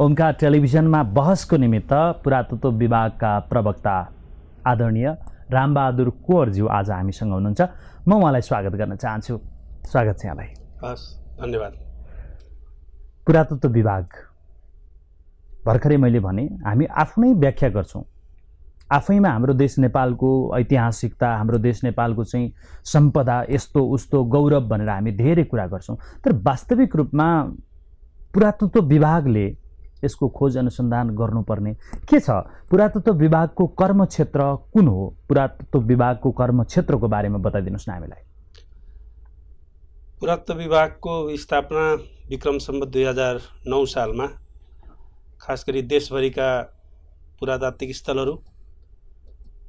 ओमका टेलिभिजनमा बहसको निमित्त पुरातत्व विभागका प्रवक्ता आदरणीय रामबहादुर कुवरज्यू आज हामीसँग हुनुहुन्छ म उहाँलाई स्वागत गर्न चाहन्छु स्वागत छ यहाँलाई हस् धन्यवाद पुरातत्व विभाग भर्खरै मैले भने हामी आफ्नै व्याख्या गर्छौँ आफैमा हाम्रो देश नेपालको ऐतिहासिकता हाम्रो देश नेपालको चाहिँ सम्पदा यस्तो उस्तो गौरव भनेर हामी धेरै कुरा गर्छौँ तर वास्तविक रूपमा पुरातत्व विभागले यसको खोज अनुसन्धान गर्नुपर्ने के छ पुरातत्व विभागको कर्म क्षेत्र कुन हो पुरातत्व विभागको कर्म क्षेत्रको बारेमा बताइदिनुहोस् न हामीलाई पुरातत्व विभागको स्थापना विक्रम सम्बत दुई हजार नौ सालमा खास गरी देशभरिका पुरातात्विक स्थलहरू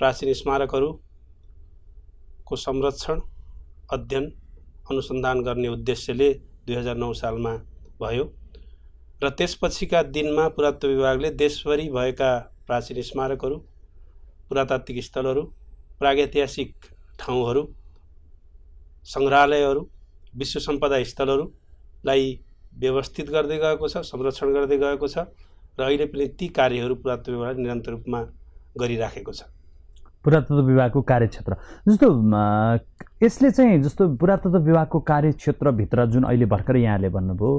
प्राचीन स्मारकहरूको संरक्षण अध्ययन अनुसन्धान गर्ने उद्देश्यले दुई हजार नौ सालमा भयो र त्यसपछिका दिनमा पुरातत्व विभागले देशभरि भएका प्राचीन स्मारकहरू पुरातात्विक स्थलहरू प्रागैतिहासिक ठाउँहरू सङ्ग्रहालयहरू विश्व सम्पदा स्थलहरूलाई व्यवस्थित गर्दै गएको छ संरक्षण गर्दै गएको छ र अहिले पनि ती कार्यहरू पुरातत्व विभागले निरन्तर रूपमा गरिराखेको छ पुरातत्व विभागको कार्यक्षेत्र जस्तो यसले चाहिँ जस्तो पुरातत्व विभागको कार्यक्षेत्रभित्र जुन अहिले भर्खरै यहाँले भन्नुभयो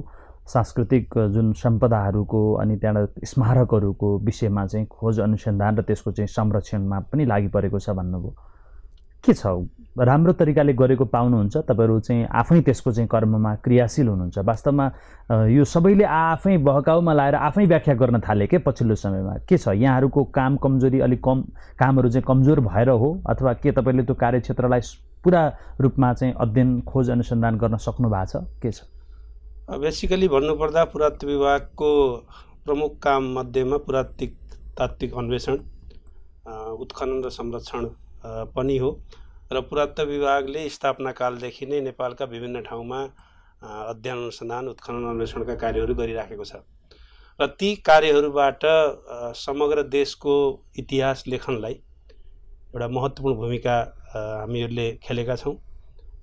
सांस्कृतिक जुन सम्पदाहरूको अनि त्यहाँबाट स्मारकहरूको विषयमा चाहिँ खोज अनुसन्धान र त्यसको चाहिँ संरक्षणमा पनि लागिपरेको परेको छ भन्नुभयो के छ राम्रो तरिकाले गरेको पाउनुहुन्छ तपाईँहरू चाहिँ आफै त्यसको चाहिँ कर्ममा क्रियाशील हुनुहुन्छ वास्तवमा यो सबैले आफै बहकाउमा लाएर आफै व्याख्या गर्न थाले के पछिल्लो समयमा के छ यहाँहरूको काम कमजोरी अलिक कम कामहरू चाहिँ कमजोर भएर हो अथवा के तपाईँले त्यो कार्यक्षेत्रलाई पुरा रूपमा चाहिँ अध्ययन खोज अनुसन्धान गर्न सक्नु भएको छ के छ बेसिकली भन्नुपर्दा पुरात्व विभागको प्रमुख काम मध्येमा पुरात्विक तात्विक अन्वेषण उत्खनन र संरक्षण पनि हो र पुरात्व विभागले स्थापना स्थापनाकालदेखि नै नेपालका विभिन्न ठाउँमा अध्ययन अनुसन्धान उत्खनन अन्वेषणका कार्यहरू गरिराखेको छ र ती कार्यहरूबाट समग्र देशको इतिहास लेखनलाई एउटा महत्त्वपूर्ण भूमिका हामीहरूले खेलेका छौँ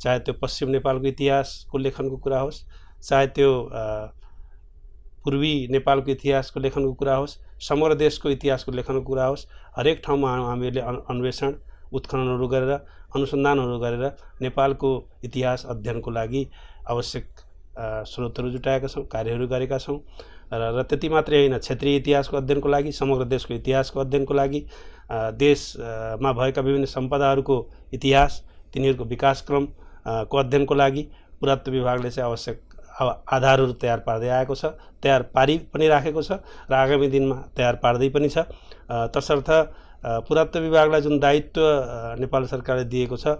चाहे त्यो पश्चिम नेपालको इतिहासको लेखनको कुरा होस् चाहे त्यो पूर्वी नेपालको इतिहासको लेखनको कुरा होस् समग्र देशको इतिहासको लेखनको कुरा होस् हरेक ठाउँमा हामीहरूले अन्वेषण उत्खननहरू गरेर अनुसन्धानहरू गरेर नेपालको इतिहास अध्ययनको लागि आवश्यक स्रोतहरू जुटाएका छौँ कार्यहरू गरेका छौँ र त्यति मात्रै होइन क्षेत्रीय इतिहासको अध्ययनको लागि समग्र देशको इतिहासको अध्ययनको लागि देशमा भएका विभिन्न सम्पदाहरूको इतिहास तिनीहरूको विकासक्रमको अध्ययनको लागि पुरात्व विभागले चाहिँ आवश्यक आधारहरू तयार पार्दै आएको छ तयार पारि पनि राखेको छ र आगामी दिनमा तयार पार्दै पनि छ तसर्थ पुरात्व विभागलाई जुन दायित्व नेपाल सरकारले दिएको छ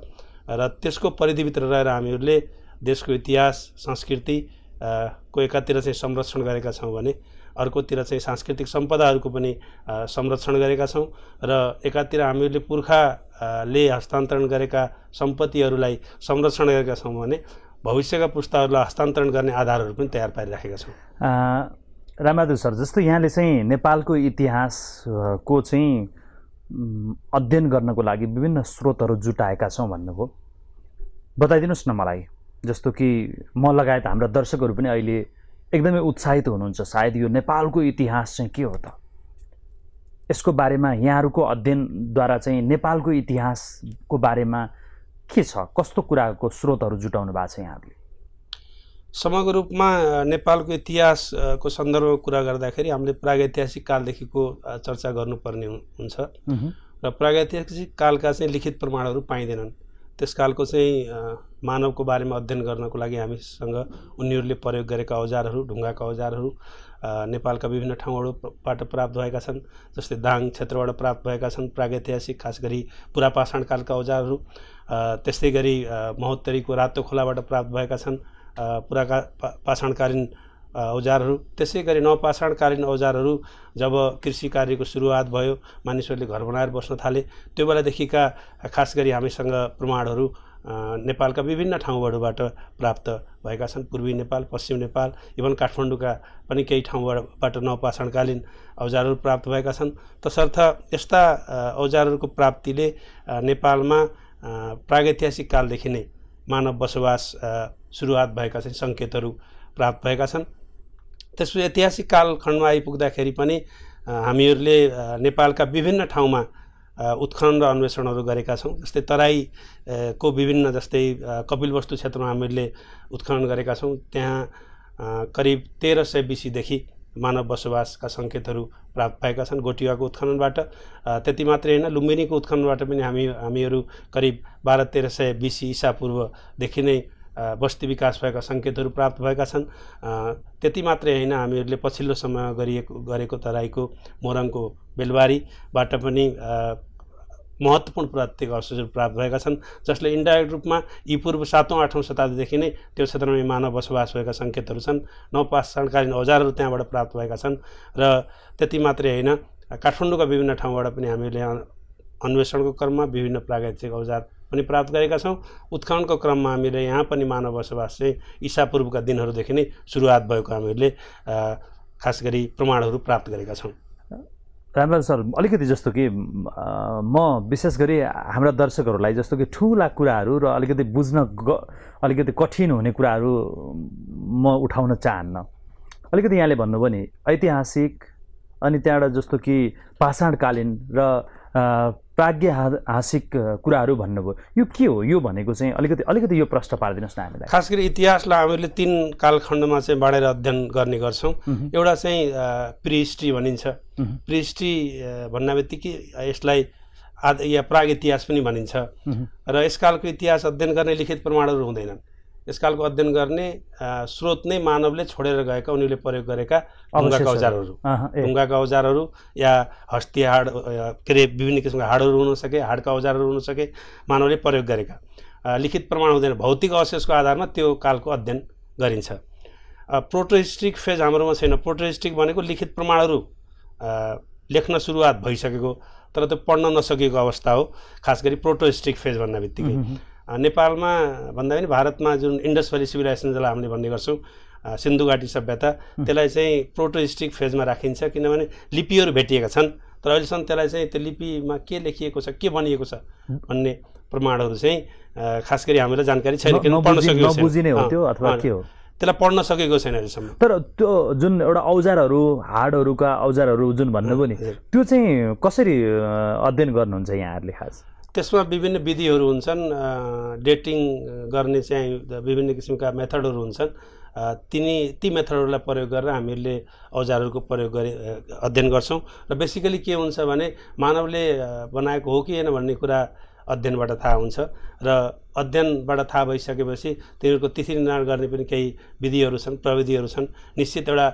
र त्यसको परिधिभित्र रहेर हामीहरूले देशको इतिहास संस्कृति को एकातिर चाहिँ संरक्षण गरेका छौँ भने अर्कोतिर चाहिँ सांस्कृतिक सम्पदाहरूको पनि संरक्षण गरेका छौँ र एकातिर हामीहरूले पुर्खाले हस्तान्तरण गरेका सम्पत्तिहरूलाई संरक्षण गरेका छौँ भने भविष्यका पुस्ताहरूलाई हस्तान्तरण गर्ने आधारहरू पनि तयार पारिराखेका छौँ रामबहादुर सर जस्तो यहाँले चाहिँ नेपालको इतिहासको चाहिँ अध्ययन गर्नको लागि विभिन्न स्रोतहरू जुटाएका छौँ भन्नुभयो बताइदिनुहोस् न मलाई जस्तो कि म लगायत हाम्रा दर्शकहरू पनि अहिले एकदमै उत्साहित हुनुहुन्छ सायद यो नेपालको इतिहास चाहिँ के हो त यसको बारेमा यहाँहरूको अध्ययनद्वारा चाहिँ नेपालको इतिहासको बारेमा के छ कस्तो कुराको स्रोतहरू जुटाउनु भएको छ यहाँहरूले समग्र रूपमा नेपालको इतिहासको सन्दर्भमा कुरा गर्दाखेरि हामीले प्रागैतिहासिक कालदेखिको चर्चा गर्नुपर्ने हुन्छ र प्रागैतिहासिक कालका चाहिँ लिखित प्रमाणहरू पाइँदैनन् त्यस कालको चाहिँ मानवको बारेमा अध्ययन गर्नको लागि हामीसँग उनीहरूले प्रयोग गरेका औजारहरू ढुङ्गाका औजारहरू नेपालका विभिन्न ठाउँहरूबाट प्राप्त भएका छन् जस्तै दाङ क्षेत्रबाट प्राप्त भएका छन् प्रागैतिहासिक खास गरी पुरापाषाण कालका औजारहरू त्यस्तै गरी महोत्तरीको रातो खोलाबाट प्राप्त भएका छन् पुराका पाषाणकालीन औजारहरू त्यसै गरी नवपाषाणकालीन औजारहरू जब कृषि कार्यको सुरुवात भयो मानिसहरूले घर बनाएर बस्न थाले त्यो बेलादेखिका खास गरी हामीसँग प्रमाणहरू नेपालका विभिन्न ठाउँहरूबाट प्राप्त भएका छन् पूर्वी नेपाल पश्चिम नेपाल इभन काठमाडौँका पनि केही ठाउँबाट नवपाषाणकालीन औजारहरू प्राप्त भएका छन् तसर्थ यस्ता औजारहरूको प्राप्तिले नेपालमा प्रागैतिहासिक कालदेखि नै मानव बसोबास सुरुवात भएका चाहिँ सङ्केतहरू प्राप्त भएका छन् त्यसपछि ऐतिहासिक कालखण्डमा आइपुग्दाखेरि पनि हामीहरूले नेपालका विभिन्न ठाउँमा उत्खनन र अन्वेषणहरू गरेका छौँ जस्तै तराईको विभिन्न जस्तै कपिलवस्तु क्षेत्रमा हामीहरूले उत्खनन गरेका छौँ त्यहाँ करिब तेह्र सय बिसीदेखि मानव बसोबासका सङ्केतहरू प्राप्त भएका छन् गोटियाको उत्खननबाट त्यति मात्रै होइन लुम्बिनीको उत्खननबाट पनि हामी हामीहरू करिब बाह्र तेह्र सय बिसी इसापूर्वदेखि नै बस्ती विकास भएका सङ्केतहरू प्राप्त भएका छन् त्यति मात्रै होइन हामीहरूले पछिल्लो समय गरिएको गरेको तराईको मोरङको बेलबारीबाट पनि महत्त्वपूर्ण प्रत्येक अवसर प्राप्त भएका छन् जसले इन्डाइरेक्ट रूपमा यी पूर्व सातौँ आठौँ शताब्दीदेखि नै त्यो क्षेत्रमा यी मानव बसोबास भएका सङ्केतहरू छन् नौपाषाणकालीन औजारहरू त्यहाँबाट प्राप्त भएका छन् र त्यति मात्रै होइन काठमाडौँका विभिन्न ठाउँबाट पनि हामीले अन्वेषणको क्रममा विभिन्न प्राकृतिक औजार पनि प्राप्त गरेका छौँ उत्खननको क्रममा हामीले यहाँ पनि मानव बसोबास चाहिँ ईसापूर्वका दिनहरूदेखि नै सुरुवात भएको हामीहरूले खास गरी प्रमाणहरू प्राप्त गरेका छौँ रामलाल सर अलिकति जस्तो कि म विशेष गरी हाम्रा दर्शकहरूलाई जस्तो कि ठुला कुराहरू र अलिकति बुझ्न ग अलिकति कठिन हुने कुराहरू म उठाउन चाहन्न अलिकति यहाँले भन्नुभयो नि ऐतिहासिक अनि त्यहाँबाट जस्तो कि पाषाणकालीन र प्राज्ञ हासिक कुराहरू भन्नुभयो यो के हो यो भनेको चाहिँ अलिकति अलिकति यो प्रश्न पारिदिनुहोस् न हामीलाई खास गरी इतिहासलाई हामीले तिन कालखण्डमा चाहिँ बाँडेर अध्ययन गर्ने गर्छौँ एउटा चाहिँ प्रिहिस्ट्री भनिन्छ प्रिहिस्ट्री भन्न बित्तिकै यसलाई आद या प्राग इतिहास पनि भनिन्छ र यस कालको इतिहास अध्ययन गर्ने लिखित प्रमाणहरू हुँदैनन् यसकालको अध्ययन गर्ने स्रोत नै मानवले छोडेर गएका उनीहरूले प्रयोग गरेका ढुङ्गाका औजारहरू ढुङ्गाका औजारहरू या हस्ती हाड के अरे विभिन्न किसिमका हाडहरू हुनसके हाडका औजारहरू हुनसके मानवले प्रयोग गरेका लिखित प्रमाण हुँदैन भौतिक अवशेषको आधारमा त्यो कालको अध्ययन गरिन्छ प्रोटोहिस्ट्रिक फेज हाम्रोमा छैन प्रोटोहिस्ट्रिक भनेको लिखित प्रमाणहरू लेख्न सुरुवात भइसकेको तर त्यो पढ्न नसकेको अवस्था हो खास गरी प्रोटोहिस्ट्रिक फेज भन्ने बित्तिकै नेपालमा भन्दा पनि भारतमा जुन इन्डस भ्याली सिभिलाइजेसन जसलाई हामीले भन्ने गर्छौँ सिन्धु सभ्यता त्यसलाई चाहिँ प्रोटोइस्टिक फेजमा राखिन्छ किनभने लिपिहरू भेटिएका छन् तर अहिलेसम्म त्यसलाई चाहिँ त्यो लिपिमा के लेखिएको छ के बनिएको छ भन्ने प्रमाणहरू चाहिँ खास गरी हामीलाई जानकारी छैन किन पढ्न सकेको छैन त्यसलाई पढ्न सकेको छैन अहिलेसम्म तर त्यो जुन एउटा औजारहरू हाडहरूका औजारहरू जुन भन्नुभयो नि त्यो चाहिँ कसरी अध्ययन गर्नुहुन्छ यहाँहरूले खास त्यसमा विभिन्न विधिहरू हुन्छन् डेटिङ गर्ने चाहिँ विभिन्न किसिमका मेथडहरू हुन्छन् तिनी ती मेथडहरूलाई प्रयोग गरेर हामीहरूले औजारहरूको प्रयोग गरे अध्ययन गर्छौँ र बेसिकली के हुन्छ भने मानवले बनाएको हो कि होइन भन्ने कुरा अध्ययनबाट थाहा हुन्छ र अध्ययनबाट थाहा भइसकेपछि तिनीहरूको तिथि निर्धारण गर्ने पनि केही विधिहरू छन् प्रविधिहरू छन् निश्चित एउटा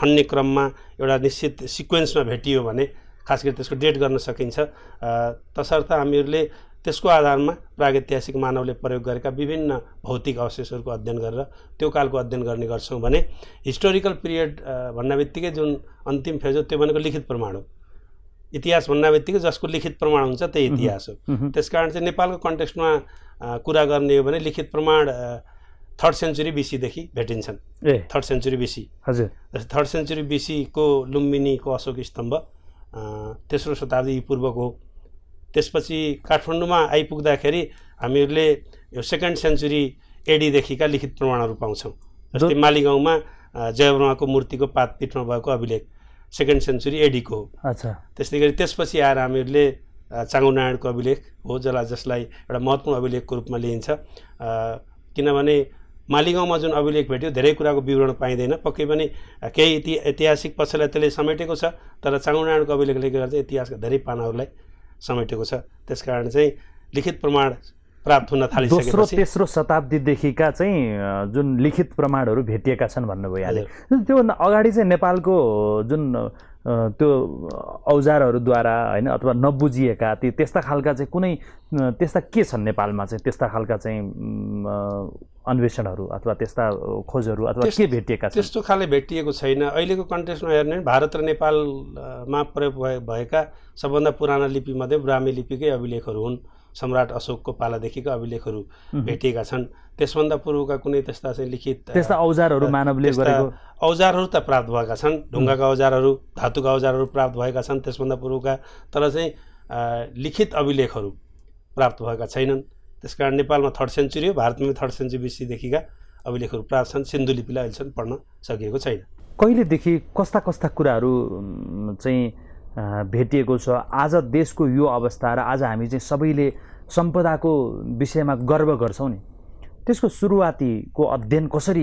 खन्ने क्रममा एउटा निश्चित सिक्वेन्समा भेटियो भने खास गरी त्यसको डेट गर्न सकिन्छ तसर्थ हामीहरूले त्यसको आधारमा प्रागैतिहासिक मानवले प्रयोग गरेका विभिन्न भौतिक अवशेषहरूको अध्ययन गरेर त्यो कालको अध्ययन गर्ने गर्छौँ भने हिस्टोरिकल पिरियड भन्ने बित्तिकै जुन अन्तिम फेज हो त्यो भनेको लिखित प्रमाण हो इतिहास भन्ने बित्तिकै जसको लिखित प्रमाण हुन्छ त्यही इतिहास हो त्यस कारण चाहिँ नेपालको कन्टेक्स्टमा कुरा गर्ने हो भने लिखित प्रमाण थर्ड सेन्चुरी बिसीदेखि भेटिन्छन् थर्ड सेन्चुरी बिसी हजुर थर्ड सेन्चुरी बिसीको लुम्बिनीको अशोक स्तम्भ तेस्रो शताब्दी पूर्वको त्यसपछि काठमाडौँमा आइपुग्दाखेरि हामीहरूले यो सेकेन्ड सेन्चुरी एडीदेखिका लिखित प्रमाणहरू पाउँछौँ जस्तै मालिगाउँमा जयवर्माको मूर्तिको पिठमा भएको अभिलेख सेकेन्ड सेन्चुरी एडीको हो अच्छा त्यस्तै गरी त्यसपछि आएर हामीहरूले नारायणको अभिलेख हो जसलाई जसलाई एउटा महत्त्वपूर्ण अभिलेखको रूपमा लिइन्छ किनभने मालिगाउँमा जुन अभिलेख भेट्यो धेरै कुराको विवरण पाइँदैन पक्कै पनि केही इति ऐतिहासिक पक्षलाई त्यसले समेटेको छ तर चाङ्गुनारायणको अभिलेखले गर्दा इतिहासका धेरै पानाहरूलाई समेटेको छ त्यसकारण चाहिँ लिखित प्रमाण प्राप्त हुन थालिसकेपछि दोस्रो तेस्रो शताब्दीदेखिका चाहिँ जुन लिखित प्रमाणहरू भेटिएका छन् भन्नुभयो यहाँले त्योभन्दा अगाडि चाहिँ नेपालको जुन त्यो औजारहरूद्वारा होइन अथवा नबुझिएका ती त्यस्ता खालका चाहिँ कुनै त्यस्ता के छन् नेपालमा चाहिँ त्यस्ता खालका चाहिँ अन्वेषणहरू अथवा त्यस्ता खोजहरू अथवा के भेटिएका छन् त्यस्तो खाले भेटिएको छैन अहिलेको कन्टेक्स्टमा हेर्ने भारत र नेपालमा प्रयोग भएका सबभन्दा पुराना लिपिमध्ये ब्राह्मी लिपिकै अभिलेखहरू हुन् सम्राट अशोकको पालादेखिको अभिलेखहरू भेटिएका छन् त्यसभन्दा पूर्वका कुनै त्यस्ता चाहिँ लिखित त्यस्ता औजारहरू मानवले गरेको औजारहरू त प्राप्त भएका छन् ढुङ्गाका औजारहरू धातुका औजारहरू प्राप्त भएका छन् त्यसभन्दा पूर्वका तर चाहिँ लिखित अभिलेखहरू प्राप्त भएका छैनन् त्यस कारण नेपालमा थर्ड सेन्चुरी हो भारतमा थर्ड सेन्चुरी बिसीदेखिका अभिलेखहरू प्राप्त छन् सिन्धुलिपिलाई अहिलेसम्म पढ्न सकिएको छैन कहिलेदेखि कस्ता कस्ता कुराहरू चाहिँ भेटिएको छ आज देशको यो अवस्था र आज हामी चाहिँ सबैले सम्पदाको विषयमा गर्व गर्छौँ नि त्यसको सुरुवातीको अध्ययन कसरी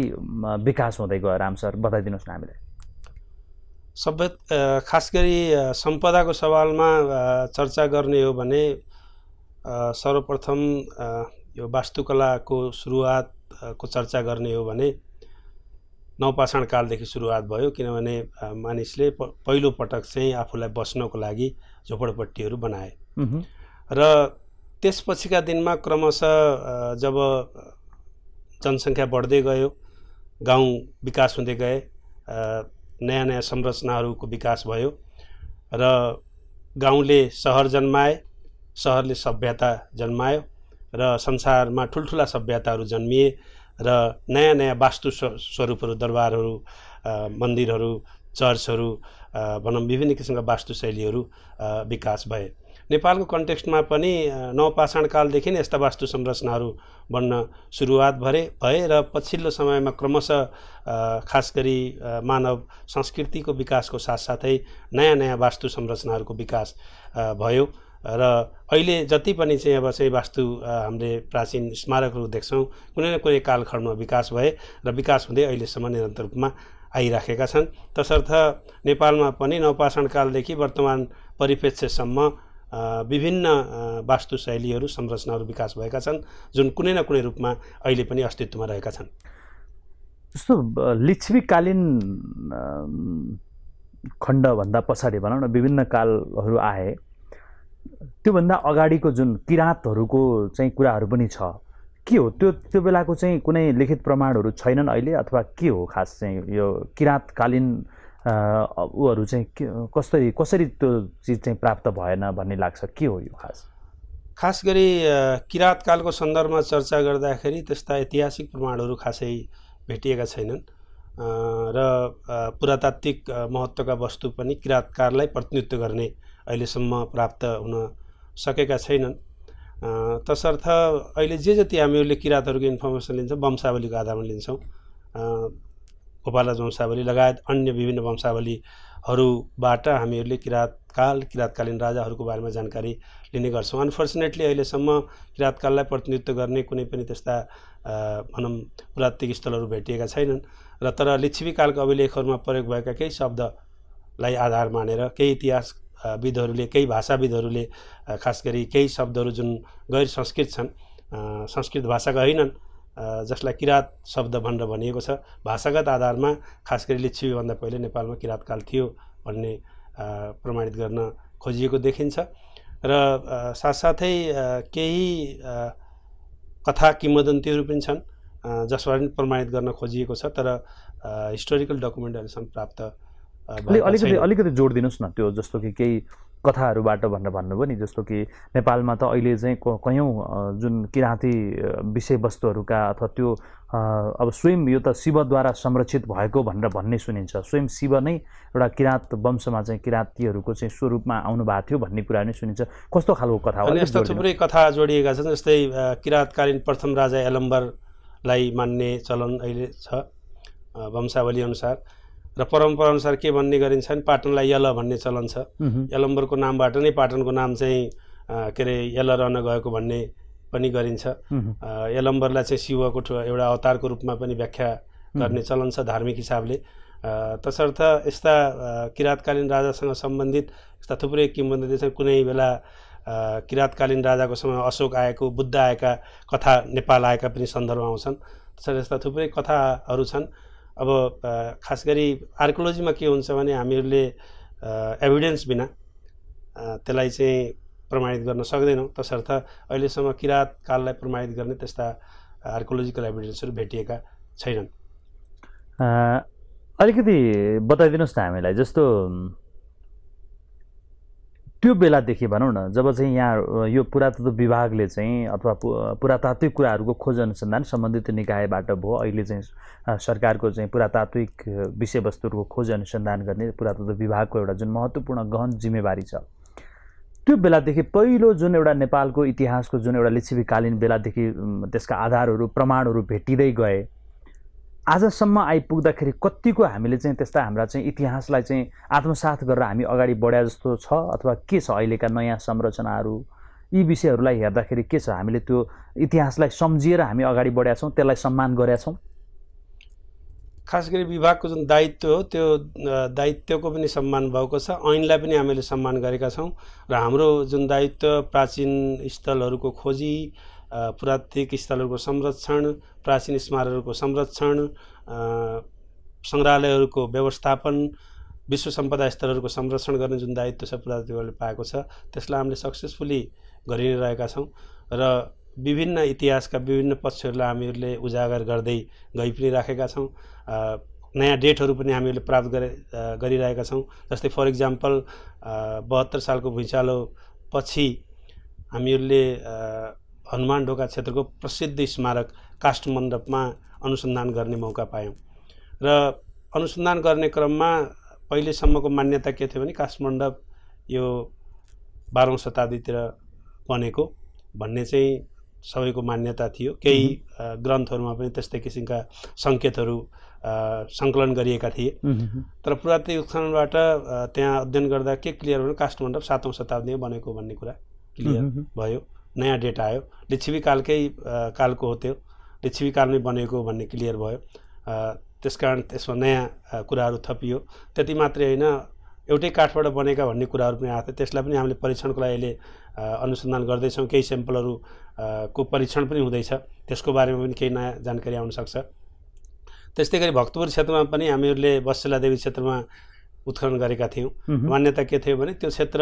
विकास हुँदै गयो राम सर बताइदिनुहोस् न हामीलाई सभ्य खास गरी सम्पदाको सवालमा चर्चा गर्ने हो भने सर्वप्रथम यो वास्तुकलाको सुरुवातको चर्चा गर्ने हो भने नौपाषाण कालदेखि सुरुवात भयो किनभने मानिसले पहिलोपटक चाहिँ आफूलाई बस्नको लागि झोपडपट्टीहरू बनाए र त्यसपछिका दिनमा क्रमशः जब जनसङ्ख्या बढ्दै गयो गाउँ विकास हुँदै गए नयाँ नयाँ संरचनाहरूको विकास भयो र गाउँले सहर जन्माए सहरले सभ्यता जन्मायो र संसारमा ठुल्ठुला सभ्यताहरू जन्मिए र नयाँ नयाँ वास्तु स्वरूपहरू दरबारहरू मन्दिरहरू चर्चहरू भनौँ विभिन्न किसिमका वास्तुशैलीहरू विकास भए नेपालको कन्टेक्स्टमा पनि नवपाषाणकालदेखि नै यस्ता वास्तु संरचनाहरू बन्न सुरुवात भरे भए र पछिल्लो समयमा क्रमशः खास गरी मानव संस्कृतिको विकासको साथसाथै नयाँ नयाँ वास्तु संरचनाहरूको विकास भयो र अहिले जति पनि चाहिँ अब चाहिँ वास्तु हामीले प्राचीन स्मारकहरू देख्छौँ कुनै न कुनै कालखण्डमा विकास भए र विकास हुँदै अहिलेसम्म निरन्तर रूपमा आइराखेका छन् तसर्थ नेपालमा पनि नवपाषाणकालदेखि वर्तमान परिप्रेक्ष्यसम्म विभिन्न वास्तुशैलीहरू संरचनाहरू विकास भएका छन् जुन कुनै न कुनै रूपमा अहिले पनि अस्तित्वमा रहेका छन् जस्तो लिच्छवीकालीन खण्डभन्दा पछाडि भनौँ न विभिन्न कालहरू आए त्योभन्दा अगाडिको जुन किराँतहरूको चाहिँ कुराहरू पनि छ के हो त्यो त्यो बेलाको चाहिँ कुनै लिखित प्रमाणहरू छैनन् अहिले अथवा के हो खास चाहिँ यो किराँतकालीन ऊहरू चाहिँ कसरी कसरी त्यो चिज चाहिँ प्राप्त भएन भन्ने लाग्छ के हो यो खास खास गरी किराँतकालको सन्दर्भमा चर्चा गर्दाखेरि त्यस्ता ऐतिहासिक प्रमाणहरू खासै भेटिएका छैनन् र पुरातात्विक महत्त्वका वस्तु पनि किराँतकारलाई प्रतिनिधित्व गर्ने अहिलेसम्म प्राप्त हुन सकेका छैनन् तसर्थ अहिले जे जति हामीहरूले किराँतहरूको इन्फर्मेसन लिन्छौँ वंशावलीको आधारमा लिन्छौँ गोपालज वंशावली लगायत अन्य विभिन्न वंशावलीहरूबाट हामीहरूले किराँतकाल किराँतकालीन राजाहरूको बारेमा जानकारी लिने गर्छौँ अनफोर्चुनेटली अहिलेसम्म किराँतकाललाई प्रतिनिधित्व गर्ने कुनै पनि त्यस्ता भनौँ पुरात्विक स्थलहरू भेटिएका छैनन् र तर लिच्छवी कालको अभिलेखहरूमा प्रयोग भएका केही शब्दलाई आधार मानेर केही इतिहासविदहरूले केही भाषाविदहरूले खास गरी केही शब्दहरू जुन गैर संस्कृत छन् संस्कृत भाषाका होइनन् जसलाई किराँत शब्द भनेर भनिएको छ भाषागत आधारमा खास गरी लिच्छवीभन्दा पहिले नेपालमा किराँतकाल थियो भन्ने प्रमाणित गर्न खोजिएको देखिन्छ र साथसाथै केही कथा किम्बदन्तीहरू पनि छन् जसबाट पनि प्रमाणित गर्न खोजिएको छ तर हिस्टोरिकल डकुमेन्ट अहिलेसम्म प्राप्त अलिकति अलिकति जोड दिनुहोस् न त्यो जस्तो कि केही कथाहरूबाट भनेर भन्नुभयो नि जस्तो कि नेपालमा त अहिले चाहिँ कयौँ जुन किराँती विषयवस्तुहरूका अथवा त्यो अब स्वयं यो त शिवद्वारा संरक्षित भएको भनेर भन्ने सुनिन्छ स्वयं शिव नै एउटा किराँत वंशमा चाहिँ किराँतीहरूको चाहिँ स्वरूपमा आउनु भएको थियो भन्ने कुरा नै सुनिन्छ कस्तो खालको कथा हो यस्ता थुप्रै कथा जोडिएका छन् जस्तै किराँतकालीन प्रथम राजा एलम्बरलाई मान्ने चलन अहिले छ वंशावली अनुसार र परम्परा अनुसार के भन्ने गरिन्छ भने पाटनलाई यल भन्ने चलन छ यलम्बरको नामबाट नै पाटनको नाम चाहिँ के अरे यल रहन गएको भन्ने पनि गरिन्छ यलम्बरलाई चाहिँ शिवको एउटा अवतारको रूपमा पनि व्याख्या गर्ने चलन छ धार्मिक हिसाबले तसर्थ यस्ता किराँतकालीन राजासँग सम्बन्धित यस्ता थुप्रै किंवदन्ती छन् कुनै बेला किराँतकालीन राजाको समय अशोक आएको बुद्ध आएका कथा नेपाल आएका पनि सन्दर्भ आउँछन् तसर्थ यस्ता थुप्रै कथाहरू छन् अब खास गरी आर्कोलोजीमा के हुन्छ भने हामीहरूले एभिडेन्स बिना त्यसलाई चाहिँ प्रमाणित गर्न सक्दैनौँ तसर्थ अहिलेसम्म किराँत काललाई प्रमाणित गर्ने त्यस्ता आर्कोलोजिकल एभिडेन्सहरू भेटिएका छैनन् अलिकति बताइदिनुहोस् न हामीलाई जस्तो त्यो बेलादेखि भनौँ न जब चाहिँ यहाँ यो पुरातत्व विभागले चाहिँ अथवा पुरातात्विक कुराहरूको खोज अनुसन्धान सम्बन्धित निकायबाट भयो अहिले चाहिँ सरकारको चाहिँ पुरातात्विक विषयवस्तुहरूको खोज अनुसन्धान गर्ने पुरातत्व विभागको एउटा जुन महत्त्वपूर्ण गहन जिम्मेवारी छ त्यो बेलादेखि पहिलो जुन एउटा नेपालको इतिहासको जुन एउटा लिच्छिविकालीन बेलादेखि त्यसका आधारहरू प्रमाणहरू भेटिँदै गए आजसम्म आइपुग्दाखेरि कतिको हामीले चाहिँ त्यस्ता हाम्रा चाहिँ इतिहासलाई चाहिँ आत्मसाथ गरेर हामी अगाडि बढ्या जस्तो छ अथवा के छ अहिलेका नयाँ संरचनाहरू यी विषयहरूलाई हेर्दाखेरि के छ हामीले त्यो इतिहासलाई सम्झिएर हामी अगाडि बढ्या छौँ त्यसलाई सम्मान गरेका छौँ खास गरी विभागको जुन दायित्व हो त्यो दायित्वको पनि सम्मान भएको छ ऐनलाई पनि हामीले सम्मान गरेका छौँ र हाम्रो जुन दायित्व प्राचीन स्थलहरूको खोजी पुरातात्विक स्थलहरूको संरक्षण प्राचीन स्मारकहरूको संरक्षण सङ्ग्रहालयहरूको व्यवस्थापन विश्व सम्पदा स्थलहरूको संरक्षण गर्ने जुन दायित्व छ पुरातत्वले पाएको छ त्यसलाई हामीले सक्सेसफुल्ली गरि नै रहेका छौँ र विभिन्न इतिहासका विभिन्न पक्षहरूलाई हामीहरूले उजागर गर्दै गइ पनि राखेका छौँ नयाँ डेटहरू पनि हामीहरूले प्राप्त गरे गरिरहेका छौँ जस्तै फर इक्जाम्पल बहत्तर सालको भुइँचालो पछि हामीहरूले हनुमान ढोका क्षेत्रको प्रसिद्ध स्मारक काष्ठ मण्डपमा अनुसन्धान गर्ने मौका पायौँ र अनुसन्धान गर्ने क्रममा पहिलेसम्मको मान्यता के थियो भने मण्डप यो बाह्रौँ शताब्दीतिर बनेको भन्ने चाहिँ सबैको मान्यता थियो केही ग्रन्थहरूमा पनि त्यस्तै किसिमका सङ्केतहरू सङ्कलन गरिएका थिए तर पुरातत्व उत्खननबाट त्यहाँ अध्ययन गर्दा के क्लियर भयो काष्ठमण्डप सातौँ शताब्दीमा बनेको भन्ने कुरा क्लियर भयो नयाँ डेटा आयो कालकै कालको हो त्यो लिच्छविकालमै बनेको भन्ने क्लियर भयो त्यस कारण त्यसमा नयाँ कुराहरू थपियो त्यति मात्रै होइन एउटै काठबाट बनेका भन्ने कुराहरू पनि आएको थियो त्यसलाई पनि हामीले परीक्षणको लागि अहिले अनुसन्धान गर्दैछौँ केही सेम्पलहरू को परीक्षण पनि हुँदैछ त्यसको बारेमा पनि केही नयाँ जानकारी आउन सक्छ त्यस्तै गरी भक्तपुर क्षेत्रमा पनि हामीहरूले देवी क्षेत्रमा उत्खनन गरेका थियौँ मान्यता के थियो भने त्यो क्षेत्र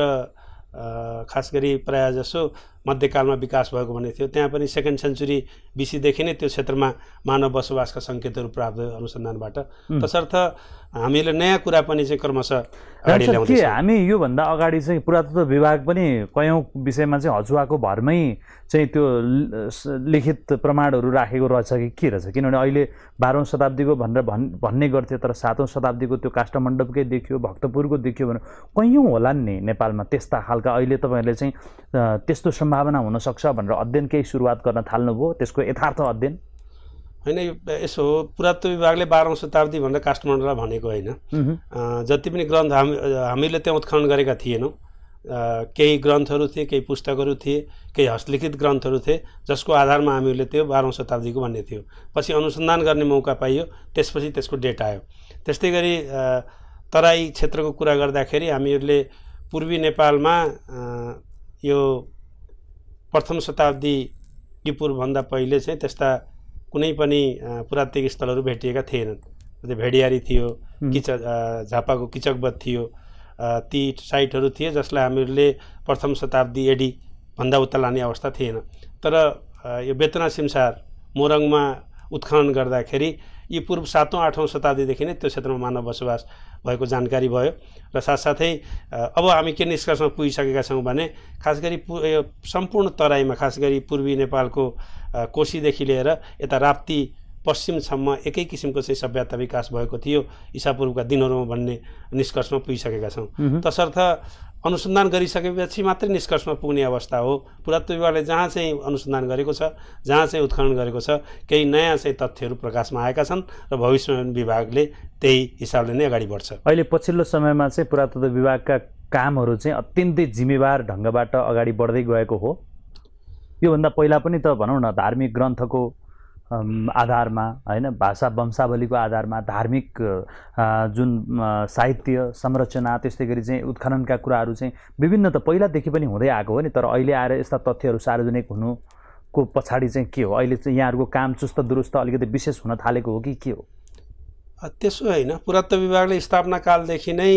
खास गरी प्रायः जसो मध्यकालमा विकास भएको भन्ने थियो त्यहाँ पनि सेकेन्ड सेन्चुरी बिसीदेखि नै त्यो क्षेत्रमा मानव बसोबासका सङ्केतहरू प्राप्त अनुसन्धानबाट तसर्थ हामीले नयाँ कुरा पनि चाहिँ क्रमशः के हामी योभन्दा अगाडि चाहिँ पुरातत्व विभाग पनि कयौँ विषयमा चाहिँ हजुवाको भरमै चाहिँ त्यो लिखित प्रमाणहरू राखेको रहेछ कि के रहेछ किनभने अहिले बाह्रौँ शताब्दीको भनेर भन् भन्ने गर्थ्यो तर सातौँ शताब्दीको त्यो काष्ठमण्डपकै देखियो भक्तपुरको देखियो भने कैयौँ होला नि नेपालमा त्यस्ता खाल खालका अहिले तपाईँहरूले चाहिँ त्यस्तो सम्भावना हुनसक्छ भनेर अध्ययन केही सुरुवात गर्न थाल्नुभयो त्यसको यथार्थ अध्ययन होइन यसो हो पुरात्व विभागले बाह्रौँ शताब्दी भनेर काष्ठमण्डल भनेको होइन जति पनि ग्रन्थ हामी हामीले त्यहाँ उत्खनन गरेका थिएनौँ केही ग्रन्थहरू थिए केही पुस्तकहरू थिए केही हस्तलिखित ग्रन्थहरू थिए जसको आधारमा हामीहरूले त्यो बाह्रौँ शताब्दीको भन्ने थियो पछि अनुसन्धान गर्ने मौका पाइयो त्यसपछि त्यसको डेट आयो त्यस्तै गरी तराई क्षेत्रको कुरा गर्दाखेरि हामीहरूले पूर्वी नेपालमा यो प्रथम शताब्दी टिपुरभन्दा पहिले चाहिँ त्यस्ता कुनै पनि पुरात्विक स्थलहरू भेटिएका थिएनन् जस्तै भेडियारी थियो किच झापाको किचकबत थियो ती साइटहरू थिए जसलाई हामीहरूले प्रथम शताब्दी एडी भन्दा उता लाने अवस्था थिएन तर यो बेतना सिमसार मोरङमा उत्खनन गर्दाखेरि यी पूर्व सातौँ आठौँ शताब्दीदेखि नै त्यो क्षेत्रमा मानव बसोबास भएको जानकारी भयो र साथसाथै अब हामी के निष्कर्षमा पुगिसकेका छौँ भने खास गरी पु सम्पूर्ण तराईमा खास गरी पूर्वी नेपालको कोशीदेखि लिएर यता राप्ती पश्चिमसम्म एकै किसिमको चाहिँ सभ्यता विकास भएको थियो इसापूर्वका दिनहरूमा भन्ने निष्कर्षमा पुगिसकेका छौँ तसर्थ अनुसन्धान गरिसकेपछि मात्रै निष्कर्षमा पुग्ने अवस्था हो पुरातत्व विभागले जहाँ चाहिँ अनुसन्धान गरेको छ जहाँ चाहिँ उत्खनन गरेको छ केही नयाँ चाहिँ तथ्यहरू प्रकाशमा आएका छन् र भविष्य विभागले त्यही हिसाबले नै अगाडि बढ्छ अहिले पछिल्लो समयमा चाहिँ पुरातत्व विभागका कामहरू चाहिँ अत्यन्तै जिम्मेवार ढङ्गबाट अगाडि बढ्दै गएको हो योभन्दा पहिला पनि त भनौँ न धार्मिक ग्रन्थको आधारमा होइन भाषा वंशावलीको आधारमा धार्मिक जुन साहित्य संरचना त्यस्तै गरी चाहिँ उत्खननका कुराहरू चाहिँ विभिन्न त पहिलादेखि पनि हुँदै आएको हो नि तर अहिले आएर यस्ता तथ्यहरू सार्वजनिक हुनुको पछाडि चाहिँ के हो अहिले चाहिँ यहाँहरूको काम चुस्त दुरुस्त अलिकति विशेष हुन थालेको हो कि के हो त्यसो होइन पुरात्व विभागले स्थापना कालदेखि नै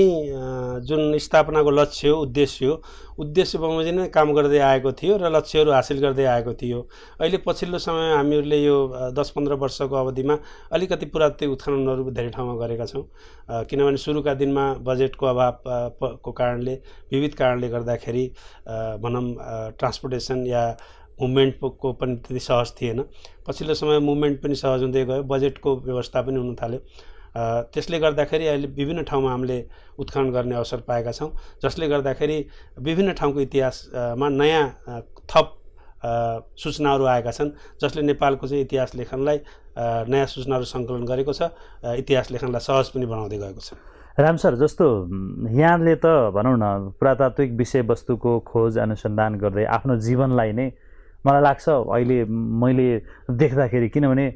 जुन स्थापनाको लक्ष्य हो उद्देश्य हो उद्देश्य बमोजिम नै काम गर्दै आएको थियो र लक्ष्यहरू हासिल गर्दै आएको थियो अहिले पछिल्लो समय हामीहरूले यो दस पन्ध्र वर्षको अवधिमा अलिकति पुरात्व उत्खननहरू धेरै ठाउँमा गरेका छौँ किनभने सुरुका दिनमा बजेटको अभाव को कारणले विविध कारणले गर्दाखेरि भनौँ ट्रान्सपोर्टेसन या मुभमेन्टको पनि त्यति सहज थिएन पछिल्लो समय मुभमेन्ट पनि सहज हुँदै गयो बजेटको व्यवस्था पनि हुन थाल्यो त्यसले गर्दाखेरि अहिले विभिन्न ठाउँमा हामीले उत्खनन गर्ने अवसर पाएका छौँ जसले गर्दाखेरि विभिन्न ठाउँको इतिहासमा नयाँ थप सूचनाहरू आएका छन् जसले नेपालको चाहिँ इतिहास लेखनलाई नयाँ सूचनाहरू सङ्कलन गरेको छ इतिहास लेखनलाई सहज पनि बनाउँदै गएको छ राम सर जस्तो यहाँले त भनौँ न पुरातात्विक विषयवस्तुको खोज अनुसन्धान गर्दै आफ्नो जीवनलाई नै मलाई लाग्छ अहिले मैले देख्दाखेरि किनभने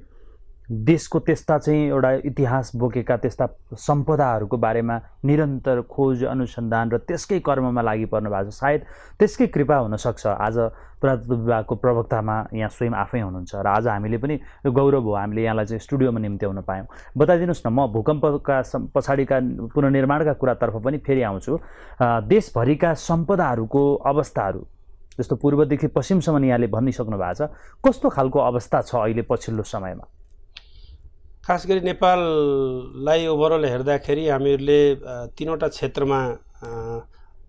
देशको त्यस्ता चाहिँ एउटा इतिहास बोकेका त्यस्ता सम्पदाहरूको बारेमा निरन्तर खोज अनुसन्धान र त्यसकै कर्ममा लागि पर्नु भएको छ सायद त्यसकै कृपा हुनसक्छ आज पुरातत्व विभागको प्रवक्तामा यहाँ स्वयं आफै हुनुहुन्छ र आज हामीले पनि यो गौरव हो हामीले यहाँलाई चाहिँ स्टुडियोमा निम्त्याउन पायौँ बताइदिनुहोस् न म भूकम्पका पछाडिका पुनर्निर्माणका कुरातर्फ पनि फेरि आउँछु देशभरिका सम्पदाहरूको अवस्थाहरू जस्तो पूर्वदेखि पश्चिमसम्म यहाँले भनिसक्नु भएको छ कस्तो खालको अवस्था छ अहिले पछिल्लो समयमा खास गरी नेपाललाई ओभरअल हेर्दाखेरि हामीहरूले तिनवटा क्षेत्रमा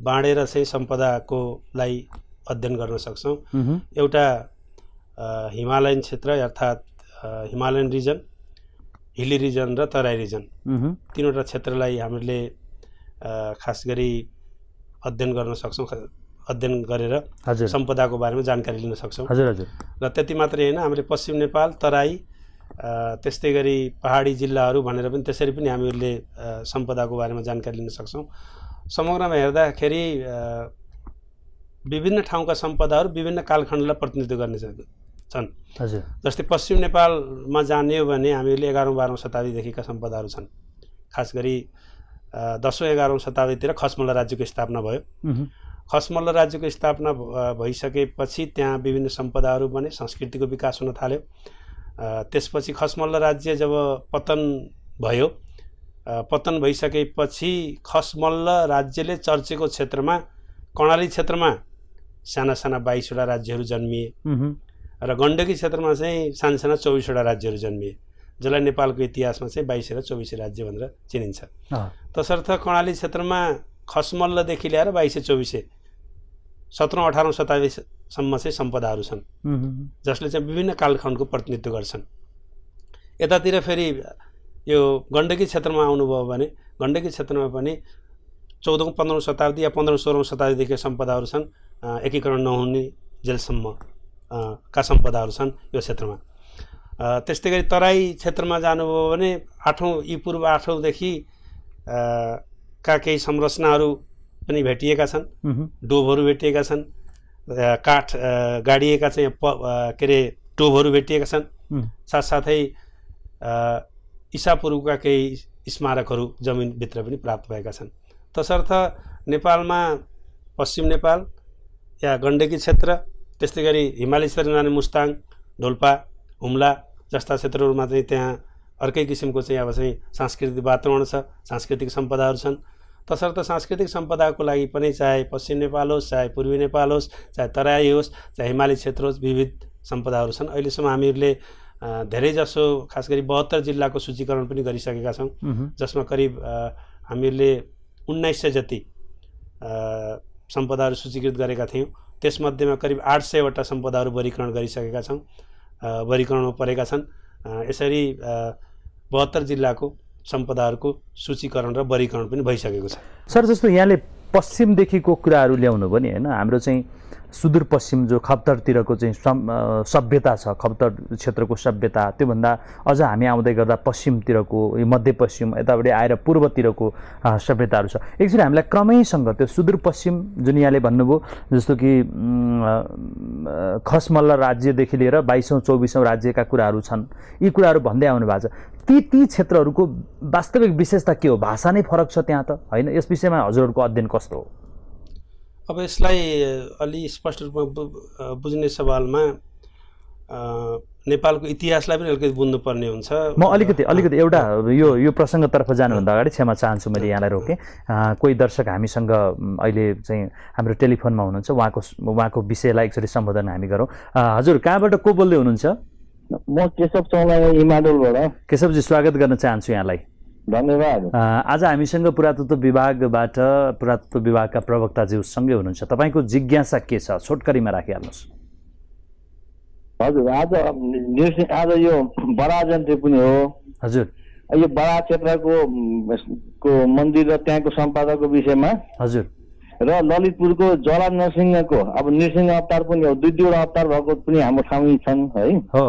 बाँडेर चाहिँ सम्पदाको लागि अध्ययन गर्न सक्छौँ एउटा हिमालयन क्षेत्र अर्थात् हिमालयन रिजन हिली रिजन र तराई रिजन तिनवटा क्षेत्रलाई हामीहरूले खास गरी अध्ययन गर्न सक्छौँ अध्ययन गरेर सम्पदाको बारेमा जानकारी लिन सक्छौँ हजुर हजुर र त्यति मात्रै होइन हामीले पश्चिम नेपाल तराई त्यस्तै गरी पहाडी जिल्लाहरू भनेर पनि त्यसरी पनि हामीहरूले सम्पदाको बारेमा जानकारी लिन सक्छौँ समग्रमा हेर्दाखेरि विभिन्न ठाउँका सम्पदाहरू विभिन्न कालखण्डलाई प्रतिनिधित्व गर्ने छन् हजुर जस्तै पश्चिम नेपालमा जाने हो भने हामीहरूले एघारौँ बाह्रौँ शताब्दीदेखिका सम्पदाहरू छन् खास गरी दसौँ एघारौँ शताब्दीतिर खसमल्ल राज्यको स्थापना भयो खसमल्ल राज्यको स्थापना भइसकेपछि त्यहाँ विभिन्न सम्पदाहरू बने संस्कृतिको विकास हुन थाल्यो त्यसपछि खसमल्ल राज्य जब पतन भयो पतन भइसकेपछि खसमल्ल राज्यले चर्चेको क्षेत्रमा कर्णाली क्षेत्रमा साना साना बाइसवटा राज्यहरू जन्मिए र गण्डकी क्षेत्रमा चाहिँ साना साना चौबिसवटा राज्यहरू जन्मिए जसलाई नेपालको इतिहासमा चाहिँ बाइस र चौबिस राज्य भनेर चिनिन्छ तसर्थ कर्णाली क्षेत्रमा खसमल्लदेखि ल्याएर बाइसे चौबिसे सत्रौँ अठारौँ शताब्दीसम्म चाहिँ सम्पदाहरू छन् जसले चाहिँ विभिन्न कालखण्डको प्रतिनिधित्व गर्छन् यतातिर फेरि यो गण्डकी क्षेत्रमा आउनुभयो भने गण्डकी क्षेत्रमा पनि चौधौँ पन्ध्रौँ शताब्दी या पन्ध्रौँ सोह्रौँ शताब्दीदेखि सम्पदाहरू छन् एकीकरण नहुने जेलसम्म का सम्पदाहरू छन् यो क्षेत्रमा त्यस्तै गरी तराई क्षेत्रमा जानुभयो भने आठौँ यी पूर्व आठौँदेखि का केही संरचनाहरू पनि भेटिएका छन् डोभहरू भेटिएका छन् काठ गाडिएका चाहिँ प के अरे टोभहरू भेटिएका छन् साथसाथै इसापूर्वका केही स्मारकहरू जमिनभित्र पनि प्राप्त भएका छन् तसर्थ नेपालमा पश्चिम नेपाल या गण्डकी क्षेत्र त्यस्तै गरी हिमाली क्षेत्र मुस्ताङ ढोल्पा हुम्ला जस्ता क्षेत्रहरूमा चाहिँ त्यहाँ अर्कै किसिमको चाहिँ अब चाहिँ सांस्कृतिक वातावरण छ सांस्कृतिक सम्पदाहरू छन् तसर्थ सांस्कृतिक सम्पदाको लागि पनि चाहे पश्चिम नेपाल होस् चाहे पूर्वी नेपाल होस् चाहे तराई होस् चाहे हिमाली क्षेत्र होस् विविध सम्पदाहरू छन् अहिलेसम्म हामीहरूले धेरैजसो खास गरी बहत्तर जिल्लाको सूचीकरण पनि गरिसकेका छौँ जसमा करिब हामीहरूले उन्नाइस सय जति सम्पदाहरू सूचीकृत गरेका थियौँ त्यसमध्येमा करिब आठ सयवटा सम्पदाहरू वर्गीकरण गरिसकेका छौँ वर्गीकरणमा परेका छन् यसरी बहत्तर जिल्लाको सम्पदाहरूको सूचीकरण र वर्गीकरण पनि भइसकेको छ सर जस्तो यहाँले पश्चिमदेखिको कुराहरू ल्याउनु पनि होइन हाम्रो चाहिँ सुदूरपश्चिम जो खप्तरतिरको चाहिँ सभ्यता छ खप्तर क्षेत्रको सभ्यता त्योभन्दा अझ हामी आउँदै गर्दा पश्चिमतिरको मध्यपश्चिम यतापट्टि आएर पूर्वतिरको सभ्यताहरू छ एकचोटि हामीलाई क्रमैसँग त्यो सुदूरपश्चिम जुन यहाँले भन्नुभयो जस्तो कि खसमल्ल राज्यदेखि लिएर बाइसौँ चौबिसौँ राज्यका कुराहरू छन् यी कुराहरू भन्दै आउनु भएको छ ती ती क्षेत्रहरूको वास्तविक विशेषता के हो भाषा नै फरक छ त्यहाँ त होइन यस विषयमा हजुरहरूको अध्ययन कस्तो हो अब यसलाई अलि स्पष्ट रूपमा बुझ्ने सवालमा नेपालको इतिहासलाई पनि अलिकति बुझ्नुपर्ने हुन्छ म अलिकति अलिकति एउटा यो यो प्रसङ्गतर्फ जानुभन्दा अगाडि क्षमा चाहन्छु मैले यहाँलाई रोकेँ कोही दर्शक हामीसँग अहिले चाहिँ हाम्रो टेलिफोनमा हुनुहुन्छ उहाँको उहाँको विषयलाई एकचोटि सम्बोधन हामी गरौँ हजुर कहाँबाट को बोल्दै हुनुहुन्छ म केशव चौलाबाट इमाडोलबाट केशवजी स्वागत गर्न चाहन्छु यहाँलाई धन्यवाद आज हामीसँग पुरातत्व विभागबाट पुरातत्व विभागका प्रवक्ताज्यूसँगै हुनुहुन्छ तपाईँको जिज्ञासा के छ छोटकरीमा राखिहाल्नुहोस् हजुर आज आज यो बडा बराजन्त्री पनि हो हजुर यो बडा क्षेत्रको को मन्दिर र त्यहाँको सम्पादकको विषयमा हजुर र ललितपुरको जला नरसिंहको अब नृसिंह अवतार पनि हो दुई दुईवटा अवतार भएको पनि हाम्रो ठाउँ छन् है हो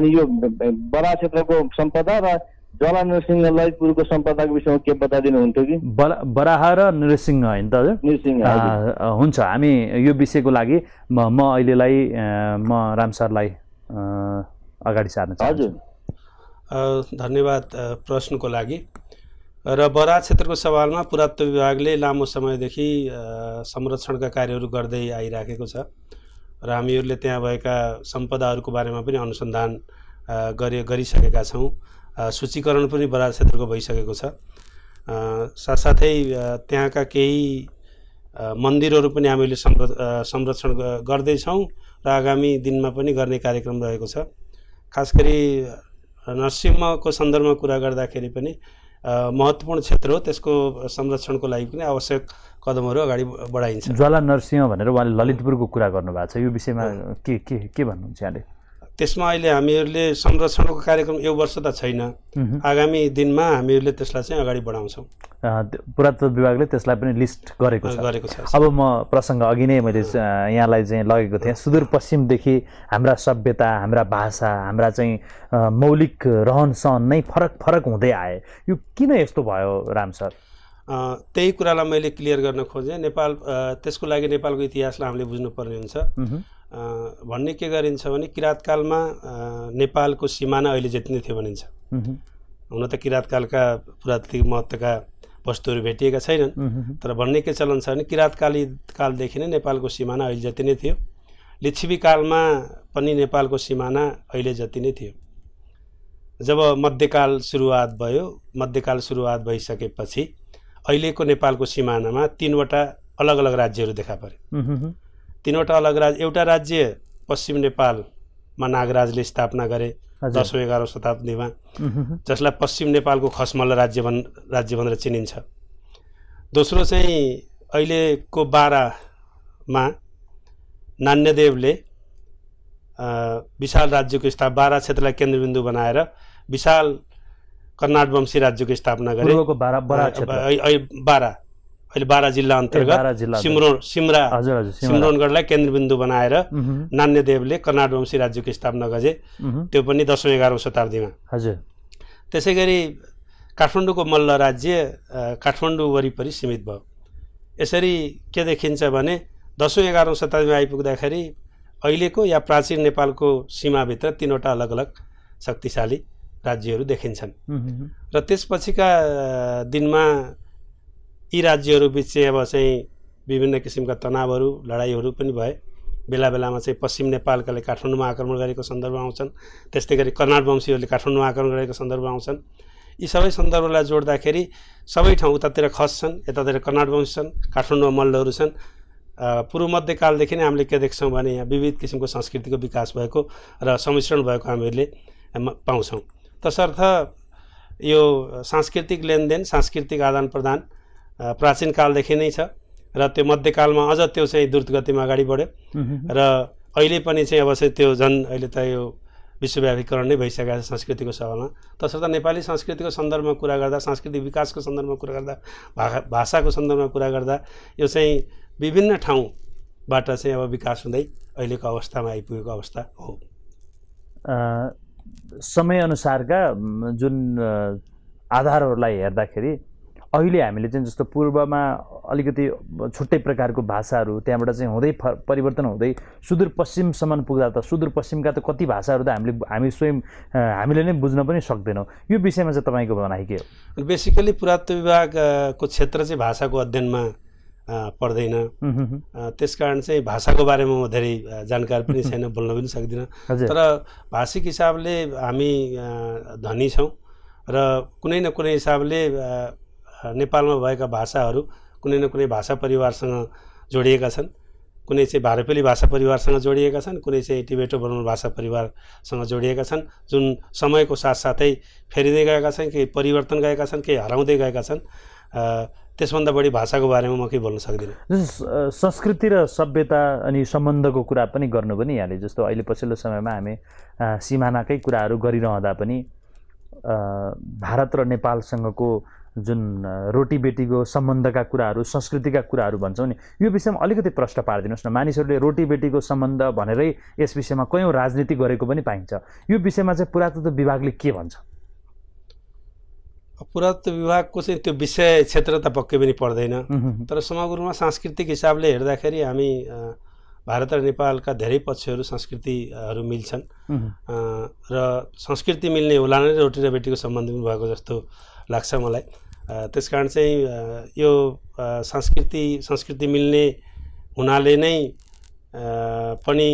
अनि यो बडा क्षेत्रको सम्पदा र जला नृसिंहलाई पूर्वको सम्पादक विषयमा के हुन्थ्यो कि बरा बराह र नृसिंह होइन त हुन्छ हामी यो विषयको लागि म अहिलेलाई म राम सरलाई अगाडि सार्न हजुर धन्यवाद प्रश्नको लागि र बरा क्षेत्रको सवालमा पुरात्व विभागले लामो समयदेखि संरक्षणका कार्यहरू गर्दै आइराखेको छ र हामीहरूले त्यहाँ भएका सम्पदाहरूको बारेमा पनि अनुसन्धान गरे गरिसकेका छौँ सूचीकरण पनि बराज क्षेत्रको भइसकेको छ साथसाथै त्यहाँका केही मन्दिरहरू पनि हामीले संर संरक्षण गर्दैछौँ र आगामी दिनमा पनि गर्ने कार्यक्रम रहेको छ खास गरी नरसिंहको सन्दर्भमा कुरा गर्दाखेरि पनि महत्त्वपूर्ण क्षेत्र हो त्यसको संरक्षणको लागि पनि आवश्यक कदमहरू अगाडि बढाइन्छ ज्वाला नरसिंह भनेर उहाँले ललितपुरको कुरा गर्नुभएको छ यो विषयमा के के के भन्नुहुन्छ यहाँले त्यसमा अहिले हामीहरूले संरक्षणको कार्यक्रम यो वर्ष त छैन आगामी दिनमा हामीहरूले त्यसलाई चाहिँ अगाडि बढाउँछौँ पुरातत्व विभागले त्यसलाई पनि लिस्ट गरेको छ गरेको छ अब म प्रसङ्ग अघि नै मैले यहाँलाई चाहिँ लगेको थिएँ सुदूरपश्चिमदेखि हाम्रा सभ्यता हाम्रा भाषा हाम्रा चाहिँ मौलिक रहन सहन नै फरक फरक हुँदै आए यो किन यस्तो भयो राम सर त्यही कुरालाई मैले क्लियर गर्न खोजेँ नेपाल त्यसको लागि नेपालको इतिहासलाई हामीले बुझ्नुपर्ने हुन्छ भन्ने के गरिन्छ भने किराँतकालमा नेपालको सिमाना अहिले जति नै थियो भनिन्छ हुन त किराँतकालका पुरातात्विक महत्त्वका वस्तुहरू भेटिएका छैनन् तर भन्ने के चलन छ भने किराँतकाली कालदेखि नै नेपालको सिमाना अहिले जति नै थियो लिच्छवी कालमा पनि नेपालको सिमाना अहिले जति नै थियो जब मध्यकाल सुरुवात भयो मध्यकाल सुरुवात भइसकेपछि अहिलेको नेपालको सिमानामा तिनवटा अलग अलग राज्यहरू देखा परे तिनवटा अलग राज्य एउटा राज्य पश्चिम नेपालमा नागराजले स्थापना गरे दसौँ एघारौँ शताब्दीमा जसलाई पश्चिम नेपालको खसमल राज्य भन् राज्य भनेर चिनिन्छ दोस्रो चाहिँ अहिलेको बाह्रमा नान्यदेवले विशाल राज्यको स्थाप बाह्र क्षेत्रलाई केन्द्रबिन्दु बनाएर विशाल कर्नाटवंशी राज्यको स्थापना गरे बाह्र अहिले बाह्र जिल्ला अन्तर्गत सिमरो सिमरा सिमरोनगढलाई केन्द्रबिन्दु बनाएर नान्यदेवले कर्नाटवंशी राज्यको स्थापना गरे त्यो पनि दसौँ एघारौँ शताब्दीमा हजुर त्यसै गरी काठमाडौँको मल्ल राज्य काठमाडौँ वरिपरि सीमित भयो यसरी के देखिन्छ भने दसौँ एघारौँ शताब्दीमा आइपुग्दाखेरि अहिलेको या प्राचीन नेपालको सीमाभित्र तिनवटा अलग अलग शक्तिशाली राज्यहरू देखिन्छन् र त्यसपछिका दिनमा यी राज्यहरूबिच चाहिँ अब चाहिँ विभिन्न किसिमका तनावहरू लडाइँहरू पनि भए बेला बेलामा चाहिँ पश्चिम नेपालकाले काठमाडौँमा आक्रमण गरेको सन्दर्भ आउँछन् त्यस्तै गरी कर्नाड वंशीहरूले काठमाडौँमा आक्रमण गरेको सन्दर्भ आउँछन् यी सबै सन्दर्भलाई जोड्दाखेरि सबै ठाउँ उतातिर खस छन् यतातिर कर्नाड वंशी छन् काठमाडौँमा मल्लहरू छन् पूर्व मध्यकालदेखि नै हामीले के देख्छौँ भने यहाँ विविध किसिमको संस्कृतिको विकास भएको र सम्मिश्रण भएको हामीहरूले पाउँछौँ तसर्थ यो सांस्कृतिक लेनदेन सांस्कृतिक आदान प्रदान प्राचीन कालदेखि नै छ र त्यो मध्यकालमा अझ त्यो चाहिँ द्रुत गतिमा अगाडि बढ्यो र अहिले पनि चाहिँ अब चाहिँ त्यो झन् अहिले त यो विश्वव्यापीकरण नै भइसकेको छ संस्कृतिको सवालमा तसर्थ नेपाली संस्कृतिको सन्दर्भमा कुरा गर्दा सांस्कृतिक विकासको सन्दर्भमा कुरा गर्दा भाषा भाषाको सन्दर्भमा कुरा गर्दा यो चाहिँ विभिन्न ठाउँबाट चाहिँ अब विकास हुँदै अहिलेको अवस्थामा आइपुगेको अवस्था हो समयअनुसारका जुन आधारहरूलाई हेर्दाखेरि अहिले हामीले चाहिँ जस्तो पूर्वमा अलिकति छुट्टै प्रकारको भाषाहरू त्यहाँबाट चाहिँ हुँदै परिवर्तन हुँदै सुदूरपश्चिमसम्म पुग्दा त सुदूरपश्चिमका त कति भाषाहरू त हामीले हामी स्वयं हामीले नै बुझ्न पनि सक्दैनौँ यो विषयमा चाहिँ तपाईँको भनाइ के हो बेसिकली पुरात्व विभागको क्षेत्र चाहिँ भाषाको अध्ययनमा पर्दैन त्यस कारण चाहिँ भाषाको बारेमा म धेरै जानकारी पनि छैन बोल्न पनि सक्दिनँ तर भाषिक हिसाबले हामी धनी छौँ र कुनै न कुनै हिसाबले नेपालमा भएका भाषाहरू कुनै न कुनै भाषा परिवारसँग जोडिएका छन् कुनै चाहिँ भारपेली भाषा परिवारसँग जोडिएका छन् कुनै चाहिँ टिबेटो बर्मन भाषा परिवारसँग जोडिएका छन् जुन समयको साथसाथै फेरिँदै गएका छन् केही परिवर्तन गएका छन् केही हराउँदै गएका छन् त्यसभन्दा बढी भाषाको बारेमा म केही बोल्न सक्दिनँ संस्कृति र सभ्यता अनि सम्बन्धको कुरा पनि गर्नु पनि यहाँले जस्तो अहिले पछिल्लो समयमा हामी सिमानाकै कुराहरू गरिरहँदा पनि भारत र नेपालसँगको जुन रोटी बेटीको सम्बन्धका कुराहरू संस्कृतिका कुराहरू भन्छौँ नि यो विषयमा अलिकति प्रश्न पारिदिनुहोस् न मानिसहरूले रोटी बेटीको सम्बन्ध भनेरै यस विषयमा कयौँ राजनीति गरेको पनि पाइन्छ यो विषयमा चाहिँ पुरातत्व विभागले के भन्छ पुरातत्व विभागको चाहिँ त्यो विषय क्षेत्र त पक्कै पनि पर्दैन तर समग्रमा सांस्कृतिक हिसाबले हेर्दाखेरि हामी भारत र नेपालका धेरै पक्षहरू संस्कृतिहरू मिल्छन् र संस्कृति मिल्ने होला नै रोटी र बेटीको सम्बन्ध पनि भएको जस्तो लाग्छ मलाई त्यस कारण चाहिँ यो संस्कृति संस्कृति मिल्ने हुनाले नै पनि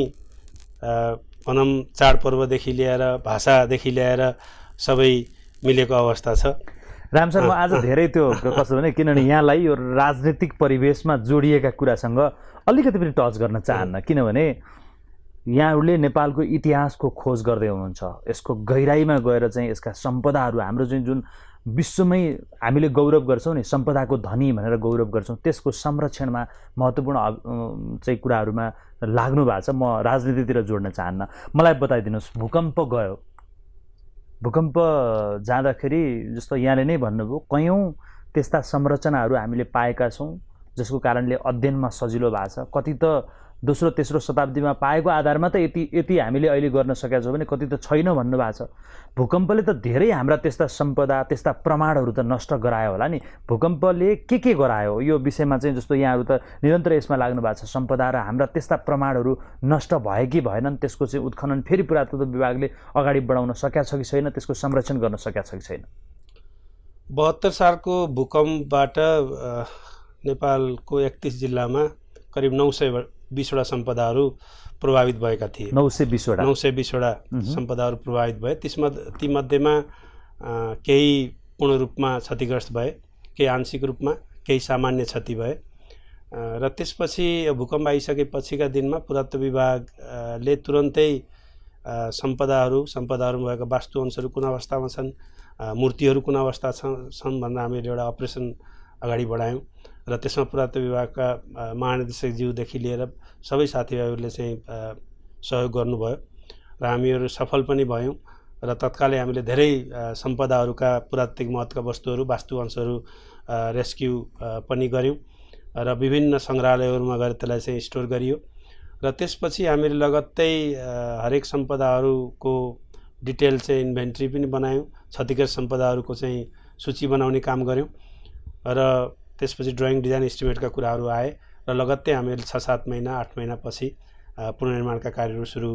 भनौँ चाडपर्वदेखि ल्याएर भाषादेखि ल्याएर सबै मिलेको अवस्था छ राम सर म आज धेरै त्यो कसो भने किनभने यहाँलाई यो राजनीतिक परिवेशमा जोडिएका कुरासँग अलिकति पनि टच गर्न चाहन्न किनभने यहाँहरूले नेपालको इतिहासको खोज गर्दै हुनुहुन्छ यसको गहिराइमा गएर चाहिँ यसका सम्पदाहरू हाम्रो चाहिँ जुन विश्वमै हामीले गौरव गर्छौँ नि सम्पदाको धनी भनेर गौरव गर्छौँ त्यसको संरक्षणमा महत्त्वपूर्ण चाहिँ कुराहरूमा लाग्नु भएको छ म राजनीतितिर जोड्न चाहन्न मलाई बताइदिनुहोस् भूकम्प गयो भूकम्प जाँदाखेरि जस्तो यहाँले नै भन्नुभयो कयौँ त्यस्ता संरचनाहरू हामीले पाएका छौँ जसको कारणले अध्ययनमा सजिलो भएको छ कति त दोस्रो तेस्रो शताब्दीमा पाएको आधारमा त यति यति हामीले अहिले गर्न सकेका छौँ भने कति त छैन भन्नुभएको छ भूकम्पले त धेरै हाम्रा त्यस्ता सम्पदा त्यस्ता प्रमाणहरू त नष्ट गरायो होला नि भूकम्पले के के गरायो यो विषयमा चाहिँ जस्तो यहाँहरू त निरन्तर यसमा लाग्नु भएको छ सम्पदा र हाम्रा त्यस्ता प्रमाणहरू नष्ट भए कि भएनन् त्यसको चाहिँ उत्खनन फेरि पुरातत्व विभागले अगाडि बढाउन सकेका छ कि छैन त्यसको संरक्षण गर्न सकेका छ कि छैन बहत्तर सालको भूकम्पबाट नेपालको एकतिस जिल्लामा करिब नौ सय बिसवटा सम्पदाहरू प्रभावित भएका थिए नौ सय बिसवटा नौ सय बिसवटा सम्पदाहरू प्रभावित भए त्यसमा तीमध्येमा केही पूर्ण रूपमा क्षतिग्रस्त भए केही आंशिक रूपमा केही सामान्य क्षति भए र त्यसपछि भूकम्प आइसकेपछिका दिनमा पुरात्व विभागले तुरन्तै सम्पदाहरू सम्पदाहरूमा भएका वास्तु वास्तुअंशहरू कुन अवस्थामा छन् मूर्तिहरू कुन अवस्था छन् छन् भनेर हामीले एउटा अपरेसन अगाडि बढायौँ र त्यसमा पुरातत्व विभागका महानिर्देशकज्यूदेखि लिएर सबै साथीभाइहरूले चाहिँ सहयोग गर्नुभयो र हामीहरू सफल पनि भयौँ र तत्कालै हामीले धेरै सम्पदाहरूका पुरात्विक महत्त्वका वस्तुहरू वास्तु अंशहरू रेस्क्यु पनि गऱ्यौँ र विभिन्न सङ्ग्रहालयहरूमा गएर त्यसलाई चाहिँ स्टोर गरियो र त्यसपछि हामीले लगत्तै हरेक सम्पदाहरूको डिटेल चाहिँ इन्भेन्ट्री पनि बनायौँ क्षतिग्रस्त सम्पदाहरूको चाहिँ सूची बनाउने काम गऱ्यौँ र त्यसपछि ड्रइङ डिजाइन इस्टिमेटका कुराहरू आए र लगत्तै हामीले छ सात महिना आठ महिनापछि पुनर्निर्माणका कार्यहरू सुरु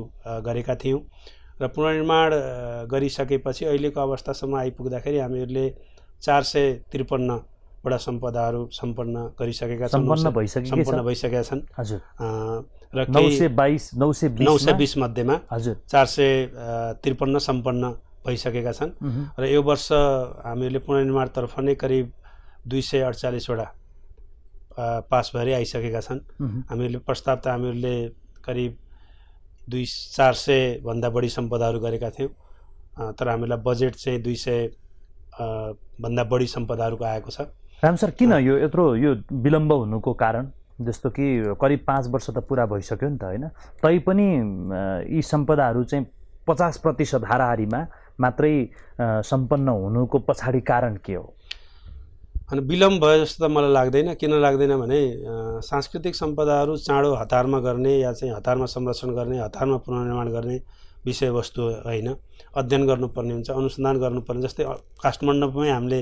गरेका थियौँ र पुनर्निर्माण गरिसकेपछि अहिलेको अवस्थासम्म आइपुग्दाखेरि हामीहरूले चार सय त्रिपन्नवटा सम्पदाहरू सम्पन्न गरिसकेका छन् सम्पन्न भइसकेका छन् र नौ सय बाइस नौ सय बिस मध्येमा चार सय त्रिपन्न सम्पन्न भइसकेका छन् र यो वर्ष हामीहरूले पुनर्निर्माणतर्फ नै करिब दुई सय अडचालिसवटा पास भएरै आइसकेका छन् हामीहरूले प्रस्ताव त हामीहरूले करिब दुई चार सयभन्दा बढी सम्पदाहरू गरेका थियौँ तर हामीलाई बजेट चाहिँ दुई सय भन्दा बढी सम्पदाहरूको आएको छ राम सर किन यो यत्रो यो विलम्ब हुनुको कारण जस्तो कि करिब पाँच वर्ष त पुरा भइसक्यो नि त होइन तैपनि यी सम्पदाहरू चाहिँ पचास प्रतिशत हाराहारीमा मात्रै सम्पन्न हुनुको पछाडि कारण के हो अनि विलम्ब भयो जस्तो त मलाई लाग्दैन किन लाग्दैन भने सांस्कृतिक सम्पदाहरू चाँडो हतारमा गर्ने या चाहिँ हतारमा संरक्षण गर्ने हतारमा पुनर्निर्माण गर्ने विषयवस्तु होइन अध्ययन गर्नुपर्ने हुन्छ अनुसन्धान गर्नुपर्ने जस्तै काष्ठमण्डपमै हामीले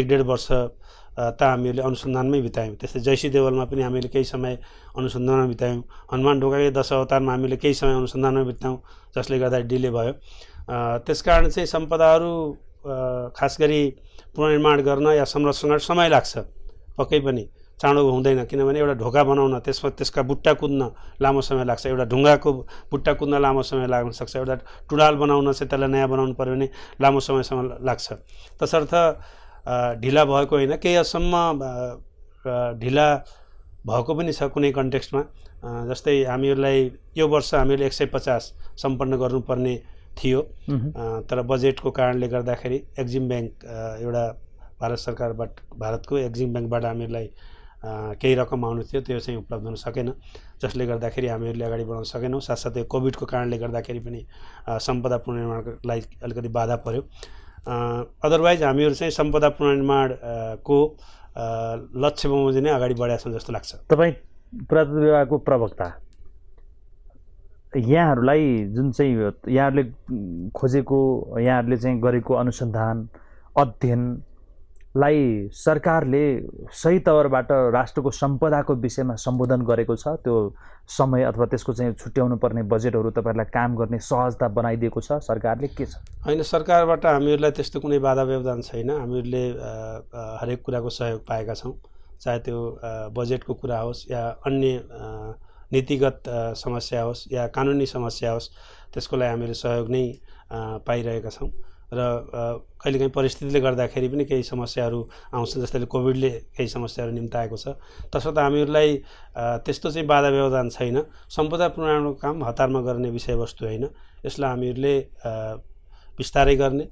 एक डेढ वर्ष त हामीहरूले अनुसन्धानमै बितायौँ त्यस्तै जैसी देवलमा पनि हामीले केही समय अनुसन्धानमा बितायौँ हनुमान ढोकाकै दश अवतारमा हामीले केही समय अनुसन्धानमा बितायौँ जसले गर्दा डिले भयो त्यसकारण चाहिँ सम्पदाहरू खास गरी पुनर्निर्माण गर्न या संरक्षण समय लाग्छ पक्कै पनि चाँडो हुँदैन किनभने एउटा ढोका बनाउन त्यसमा त्यसका बुट्टा कुद्न लामो समय लाग्छ एउटा ढुङ्गाको बुट्टा कुद्न लामो समय लाग्न सक्छ एउटा टुडाल बनाउन चाहिँ त्यसलाई नयाँ बनाउनु पऱ्यो भने लामो समयसम्म लाग्छ तसर्थ ढिला भएको होइन केही हदसम्म ढिला भएको पनि छ कुनै कन्टेक्स्टमा जस्तै हामीहरूलाई यो वर्ष हामीहरूले एक सय पचास सम्पन्न गर्नुपर्ने थियो तर बजेटको कारणले गर्दाखेरि एक्जिम ब्याङ्क एउटा भारत सरकारबाट भारतको एक्जिम ब्याङ्कबाट हामीहरूलाई केही रकम आउनु थियो त्यो चाहिँ उपलब्ध हुन सकेन जसले गर्दाखेरि हामीहरूले अगाडि बढाउन सकेनौँ साथसाथै कोभिडको कारणले गर्दाखेरि पनि सम्पदा पुनर्निर्माणलाई अलिकति बाधा पऱ्यो अदरवाइज हामीहरू चाहिँ सम्पदा पुनर्निर्माणको लक्ष्य बमोजिम नै अगाडि बढाएको छौँ जस्तो लाग्छ तपाईँ पुरातत्व विभागको प्रवक्ता यहाँहरूलाई जुन चाहिँ यहाँहरूले खोजेको यहाँहरूले चाहिँ गरेको अनुसन्धान अध्ययनलाई सरकारले सही तवरबाट राष्ट्रको सम्पदाको विषयमा सम्बोधन गरेको छ त्यो समय अथवा त्यसको चाहिँ छुट्याउनु पर्ने बजेटहरू तपाईँहरूलाई काम गर्ने सहजता बनाइदिएको छ सरकारले के छ होइन सरकारबाट हामीहरूलाई त्यस्तो कुनै बाधा व्यवधान छैन हामीहरूले हरेक कुराको सहयोग पाएका छौँ चाहे त्यो बजेटको कुरा होस् या अन्य नीतिगत समस्या होस् या कानुनी समस्या होस् त्यसको लागि हामीले सहयोग नै पाइरहेका छौँ र कहिलेकाहीँ परिस्थितिले गर्दाखेरि पनि केही समस्याहरू आउँछन् जस्तै कोभिडले केही समस्याहरू निम्ताएको छ तसर्थ हामीहरूलाई त्यस्तो चाहिँ बाधा व्यवधान छैन सम्पदा पुनर्को काम हतारमा गर्ने विषयवस्तु होइन यसलाई हामीहरूले बिस्तारै गर्ने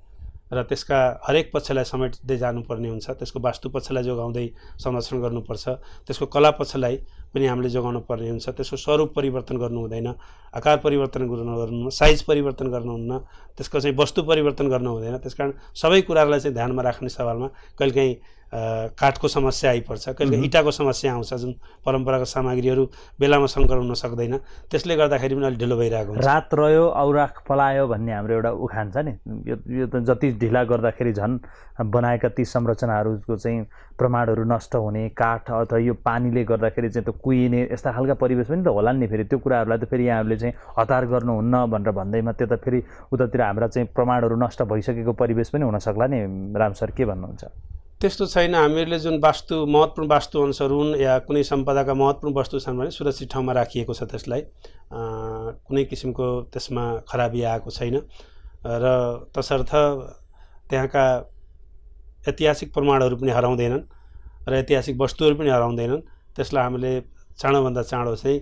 र त्यसका हरेक पक्षलाई समेट्दै जानुपर्ने हुन्छ त्यसको वास्तु पक्षलाई जोगाउँदै संरक्षण गर्नुपर्छ त्यसको कला पक्षलाई पनि हामीले जोगाउनु पर्ने हुन्छ त्यसको स्वरूप परिवर्तन गर्नु हुँदैन आकार परिवर्तन गर्नु गर्नु साइज परिवर्तन गर्नुहुन्न त्यसको चाहिँ वस्तु परिवर्तन गर्नु हुँदैन त्यस कारण सबै कुरालाई चाहिँ ध्यानमा राख्ने सवालमा कहिलेकाहीँ काठको समस्या आइपर्छ कहिले इँटाको समस्या आउँछ जुन परम्पराको सामग्रीहरू बेलामा सङ्कलन हुन सक्दैन त्यसले गर्दाखेरि पनि अलिक ढिलो भइरहेको हुन्छ रात रह्यो औराख पलायो भन्ने हाम्रो एउटा उखान छ नि यो यो त जति ढिला गर्दाखेरि झन् बनाएका ती संरचनाहरूको चाहिँ प्रमाणहरू नष्ट हुने काठ अथवा यो पानीले गर्दाखेरि चाहिँ त्यो कुहिने यस्ता खालका परिवेश पनि त होला नि फेरि त्यो कुराहरूलाई त फेरि यहाँहरूले चाहिँ हतार गर्नुहुन्न भनेर भन्दैमा त्यो त फेरि उतातिर हाम्रा चाहिँ प्रमाणहरू नष्ट भइसकेको परिवेश पनि हुनसक्ला नि राम सर के भन्नुहुन्छ त्यस्तो छैन हामीहरूले जुन वास्तु महत्त्वपूर्ण वास्तुअनुसार हुन् या कुनै सम्पदाका महत्त्वपूर्ण वस्तु छन् भने सुरक्षित ठाउँमा राखिएको छ त्यसलाई कुनै किसिमको त्यसमा खराबी आएको छैन र तसर्थ त्यहाँका ऐतिहासिक प्रमाणहरू पनि हराउँदैनन् र ऐतिहासिक वस्तुहरू पनि हराउँदैनन् त्यसलाई हामीले चाँडोभन्दा चाँडो चाहिँ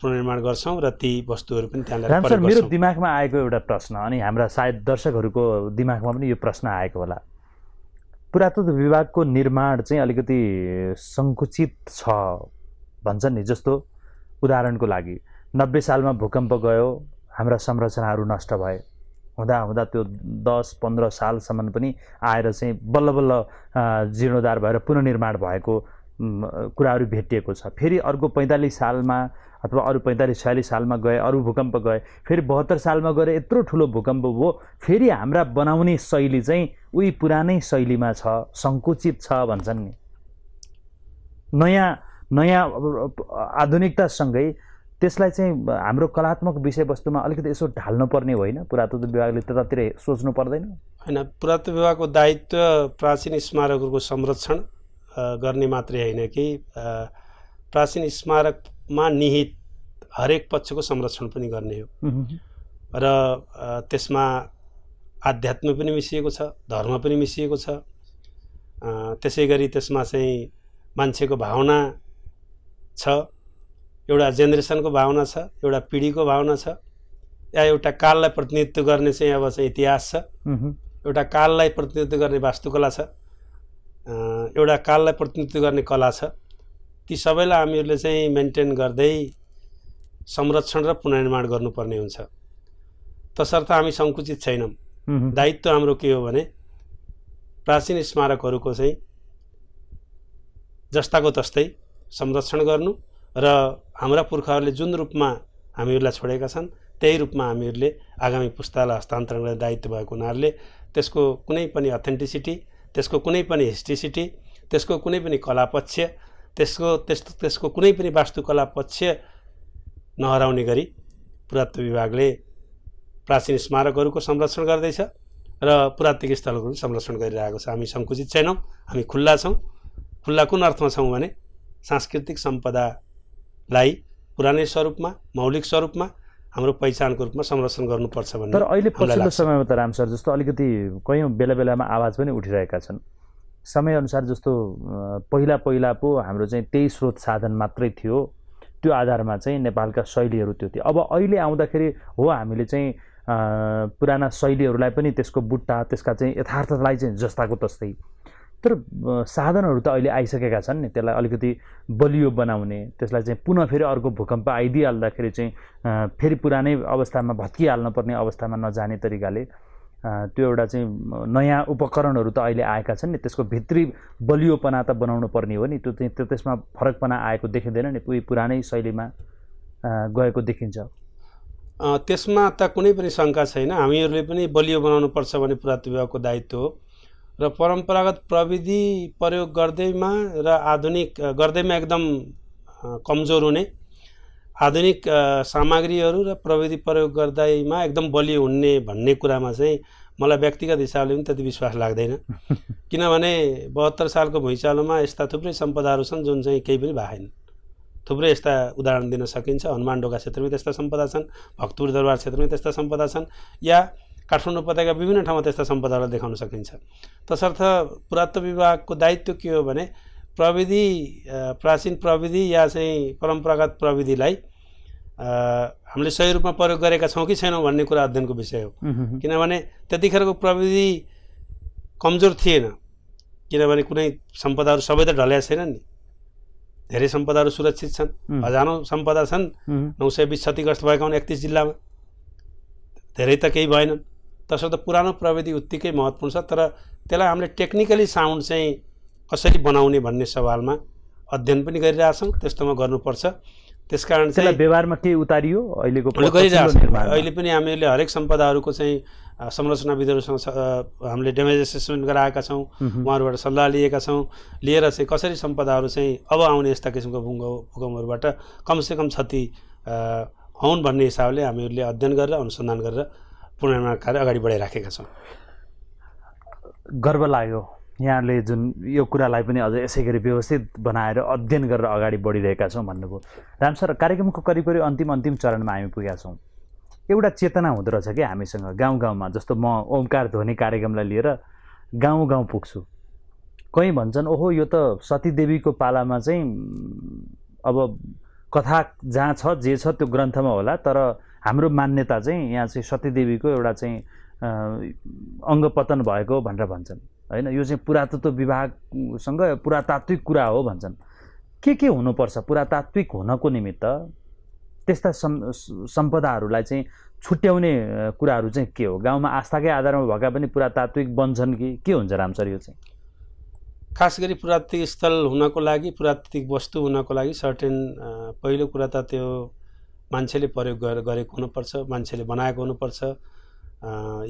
पुनर्निर्माण गर्छौँ र ती वस्तुहरू पनि त्यहाँ मेरो दिमागमा आएको एउटा प्रश्न अनि हाम्रा सायद दर्शकहरूको दिमागमा पनि यो प्रश्न आएको होला पुरातत्व विभागको निर्माण चाहिँ अलिकति सङ्कुचित छ भन्छन् नि जस्तो उदाहरणको लागि नब्बे सालमा भूकम्प गयो हाम्रा संरचनाहरू नष्ट भए हुँदा हुँदा त्यो दस पन्ध्र सालसम्म पनि आएर चाहिँ बल्ल बल्ल जीर्णोद्धार भएर पुनर्निर्माण भएको कुराहरू भेटिएको छ फेरि अर्को पैँतालिस सालमा अथवा अरू पैँतालिस छयालिस सालमा गए अरू भूकम्प गए फेरि बहत्तर सालमा गएर यत्रो ठुलो भूकम्प भयो फेरि हाम्रा बनाउने शैली चाहिँ उही पुरानै शैलीमा छ सङ्कुचित छ भन्छन् नि नयाँ नयाँ आधुनिकतासँगै त्यसलाई चाहिँ हाम्रो कलात्मक विषयवस्तुमा अलिकति यसो ढाल्नुपर्ने होइन पुरातत्व विभागले त्यतातिर सोच्नु पर्दैन होइन पुरातत्व विभागको दायित्व प्राचीन स्मारकहरूको संरक्षण गर्ने मात्रै होइन कि प्राचीन स्मारक मा निहित हरेक पक्षको संरक्षण पनि गर्ने हो र त्यसमा आध्यात्म पनि मिसिएको छ धर्म पनि मिसिएको छ त्यसै गरी त्यसमा चाहिँ मान्छेको भावना छ एउटा जेनेरेसनको भावना छ एउटा पिँढीको भावना छ या एउटा काललाई प्रतिनिधित्व गर्ने चाहिँ अब चाहिँ इतिहास छ एउटा काललाई प्रतिनिधित्व गर्ने वास्तुकला छ एउटा काललाई प्रतिनिधित्व गर्ने कला छ ती सबैलाई हामीहरूले चाहिँ मेन्टेन गर्दै संरक्षण र पुनर्निर्माण गर्नुपर्ने हुन्छ तसर्थ हामी सङ्कुचित छैनौँ दायित्व हाम्रो के हो भने प्राचीन स्मारकहरूको चाहिँ जस्ताको तस्तै संरक्षण गर्नु र हाम्रा पुर्खाहरूले जुन रूपमा हामीहरूलाई छोडेका छन् त्यही रूपमा हामीहरूले आगामी पुस्तालाई हस्तान्तरण गर्ने दायित्व भएको हुनाले त्यसको कुनै पनि अथेन्टिसिटी त्यसको कुनै पनि हिस्ट्रिसिटी त्यसको कुनै पनि कलापक्ष त्यसको त्यस्तो त्यसको कुनै पनि वास्तुकला पक्ष नहराउने गरी पुरातत्व विभागले प्राचीन स्मारकहरूको संरक्षण गर्दैछ र पुरात्विक स्थलहरूको संरक्षण गरिरहेको छ हामी सङ्कुचित छैनौँ हामी खुल्ला छौँ खुल्ला कुन अर्थमा छौँ भने सांस्कृतिक सम्पदालाई पुरानै स्वरूपमा मौलिक स्वरूपमा हाम्रो पहिचानको रूपमा संरक्षण गर्नुपर्छ भन्ने तर अहिले पछिल्लो समयमा त राम सर जस्तो अलिकति कयौँ बेला बेलामा आवाज पनि उठिरहेका छन् समयअनुसार जस्तो पहिला पहिला पो हाम्रो चाहिँ त्यही स्रोत साधन मात्रै थियो त्यो आधारमा चाहिँ नेपालका शैलीहरू त्यो थियो अब अहिले आउँदाखेरि हो हामीले चाहिँ पुराना शैलीहरूलाई पनि त्यसको बुट्टा त्यसका चाहिँ यथार्थलाई चाहिँ जस्ताको तस्तै तर साधनहरू त अहिले आइसकेका छन् नि त्यसलाई अलिकति बलियो बनाउने त्यसलाई चाहिँ पुनः फेरि अर्को भूकम्प आइदिइहाल्दाखेरि चाहिँ फेरि पुरानै अवस्थामा भत्किहाल्नुपर्ने अवस्थामा नजाने तरिकाले त्यो एउटा चाहिँ नयाँ उपकरणहरू त अहिले आएका छन् नि त्यसको भित्री बलियोपना त बनाउनु पर्ने हो नि त्यो चाहिँ त्यो त्यसमा फरकपना आएको देखिँदैन नि उयो पुरानै शैलीमा गएको देखिन्छ त्यसमा त कुनै पनि शङ्का छैन हामीहरूले पनि बलियो पर्छ भन्ने पुरातत्व विभागको दायित्व हो र परम्परागत प्रविधि प्रयोग गर्दैमा र आधुनिक गर्दैमा एकदम कमजोर हुने आधुनिक सामग्रीहरू र प्रविधि प्रयोग गर्दैमा एकदम बलियो हुने भन्ने कुरामा चाहिँ मलाई व्यक्तिगत हिसाबले पनि त्यति विश्वास लाग्दैन किनभने बहत्तर सालको भुइँचालोमा यस्ता थुप्रै सम्पदाहरू छन् जुन चाहिँ केही पनि भएन थुप्रै यस्ता उदाहरण दिन सकिन्छ हनुमान ढोका क्षेत्रमा त्यस्ता सम्पदा छन् भक्तपुर दरबार क्षेत्रमा त्यस्ता सम्पदा छन् या काठमाडौँ उपत्यका विभिन्न ठाउँमा त्यस्ता सम्पदाहरूलाई देखाउन सकिन्छ तसर्थ पुरात्व विभागको दायित्व के हो भने प्रविधि प्राचीन प्रविधि या चाहिँ परम्परागत प्रविधिलाई हामीले सही रूपमा प्रयोग गरेका छौँ कि छैनौँ भन्ने कुरा अध्ययनको विषय हो किनभने त्यतिखेरको प्रविधि कमजोर थिएन किनभने कुनै सम्पदाहरू सबै त ढल्या छैनन् नि धेरै सम्पदाहरू सुरक्षित छन् हजारौँ सम्पदा छन् नौ सय बिस क्षतिग्रस्त भएका हुन् एकतिस जिल्लामा धेरै त केही भएनन् तसर्थ पुरानो प्रविधि उत्तिकै महत्त्वपूर्ण छ तर त्यसलाई हामीले टेक्निकली साउन्ड चाहिँ कसरी बनाउने भन्ने सवालमा अध्ययन पनि गरिरहेछौँ त्यस्तोमा गर्नुपर्छ त्यस कारण चाहिँ व्यवहारमा केही उतारियो अहिलेको अहिले पनि हामीले हरेक सम्पदाहरूको चाहिँ संरचनाविदहरूसँग हामीले ड्यामेज एसेसमेन्ट गराएका छौँ उहाँहरूबाट सल्लाह लिएका छौँ लिएर चाहिँ कसरी सम्पदाहरू चाहिँ अब आउने यस्ता किसिमको भूकम्पहरूबाट कमसेकम क्षति हुन् भन्ने हिसाबले हामीहरूले अध्ययन गरेर अनुसन्धान गरेर पुनर्निर्माण कार्य अगाडि बढाइराखेका छौँ गर्व लाग्यो यहाँले जुन यो कुरालाई पनि अझ यसै गरी व्यवस्थित बनाएर अध्ययन गरेर अगाडि बढिरहेका छौँ भन्नुभयो राम सर कार्यक्रमको करिब करिब अन्तिम अन्तिम चरणमा हामी पुगेका छौँ एउटा चेतना हुँदो रहेछ कि हामीसँग गाउँ गाउँमा जस्तो म ओमकार ध्वनि कार्यक्रमलाई लिएर गाउँ गाउँ पुग्छु कहीँ भन्छन् ओहो यो त सतीदेवीको पालामा चाहिँ अब कथा जहाँ छ जे छ त्यो ग्रन्थमा होला तर हाम्रो मान्यता चाहिँ यहाँ चाहिँ सतीदेवीको एउटा चाहिँ अङ्गपतन भएको भनेर भन्छन् होइन यो चाहिँ पुरातत्व विभागसँग पुरातात्विक कुरा हो भन्छन् के के हुनुपर्छ पुरातात्विक हुनको निमित्त त्यस्ता सम्पदाहरूलाई चाहिँ छुट्याउने कुराहरू चाहिँ के हो गाउँमा आस्थाकै आधारमा भएका पनि पुरातात्विक बन्छन् कि के हुन्छ रामसर यो चाहिँ खास गरी पुरातात्विक स्थल हुनको लागि पुरातात्विक वस्तु हुनको लागि सर्टेन पहिलो कुरा त त्यो मान्छेले प्रयोग गरेको हुनुपर्छ मान्छेले बनाएको हुनुपर्छ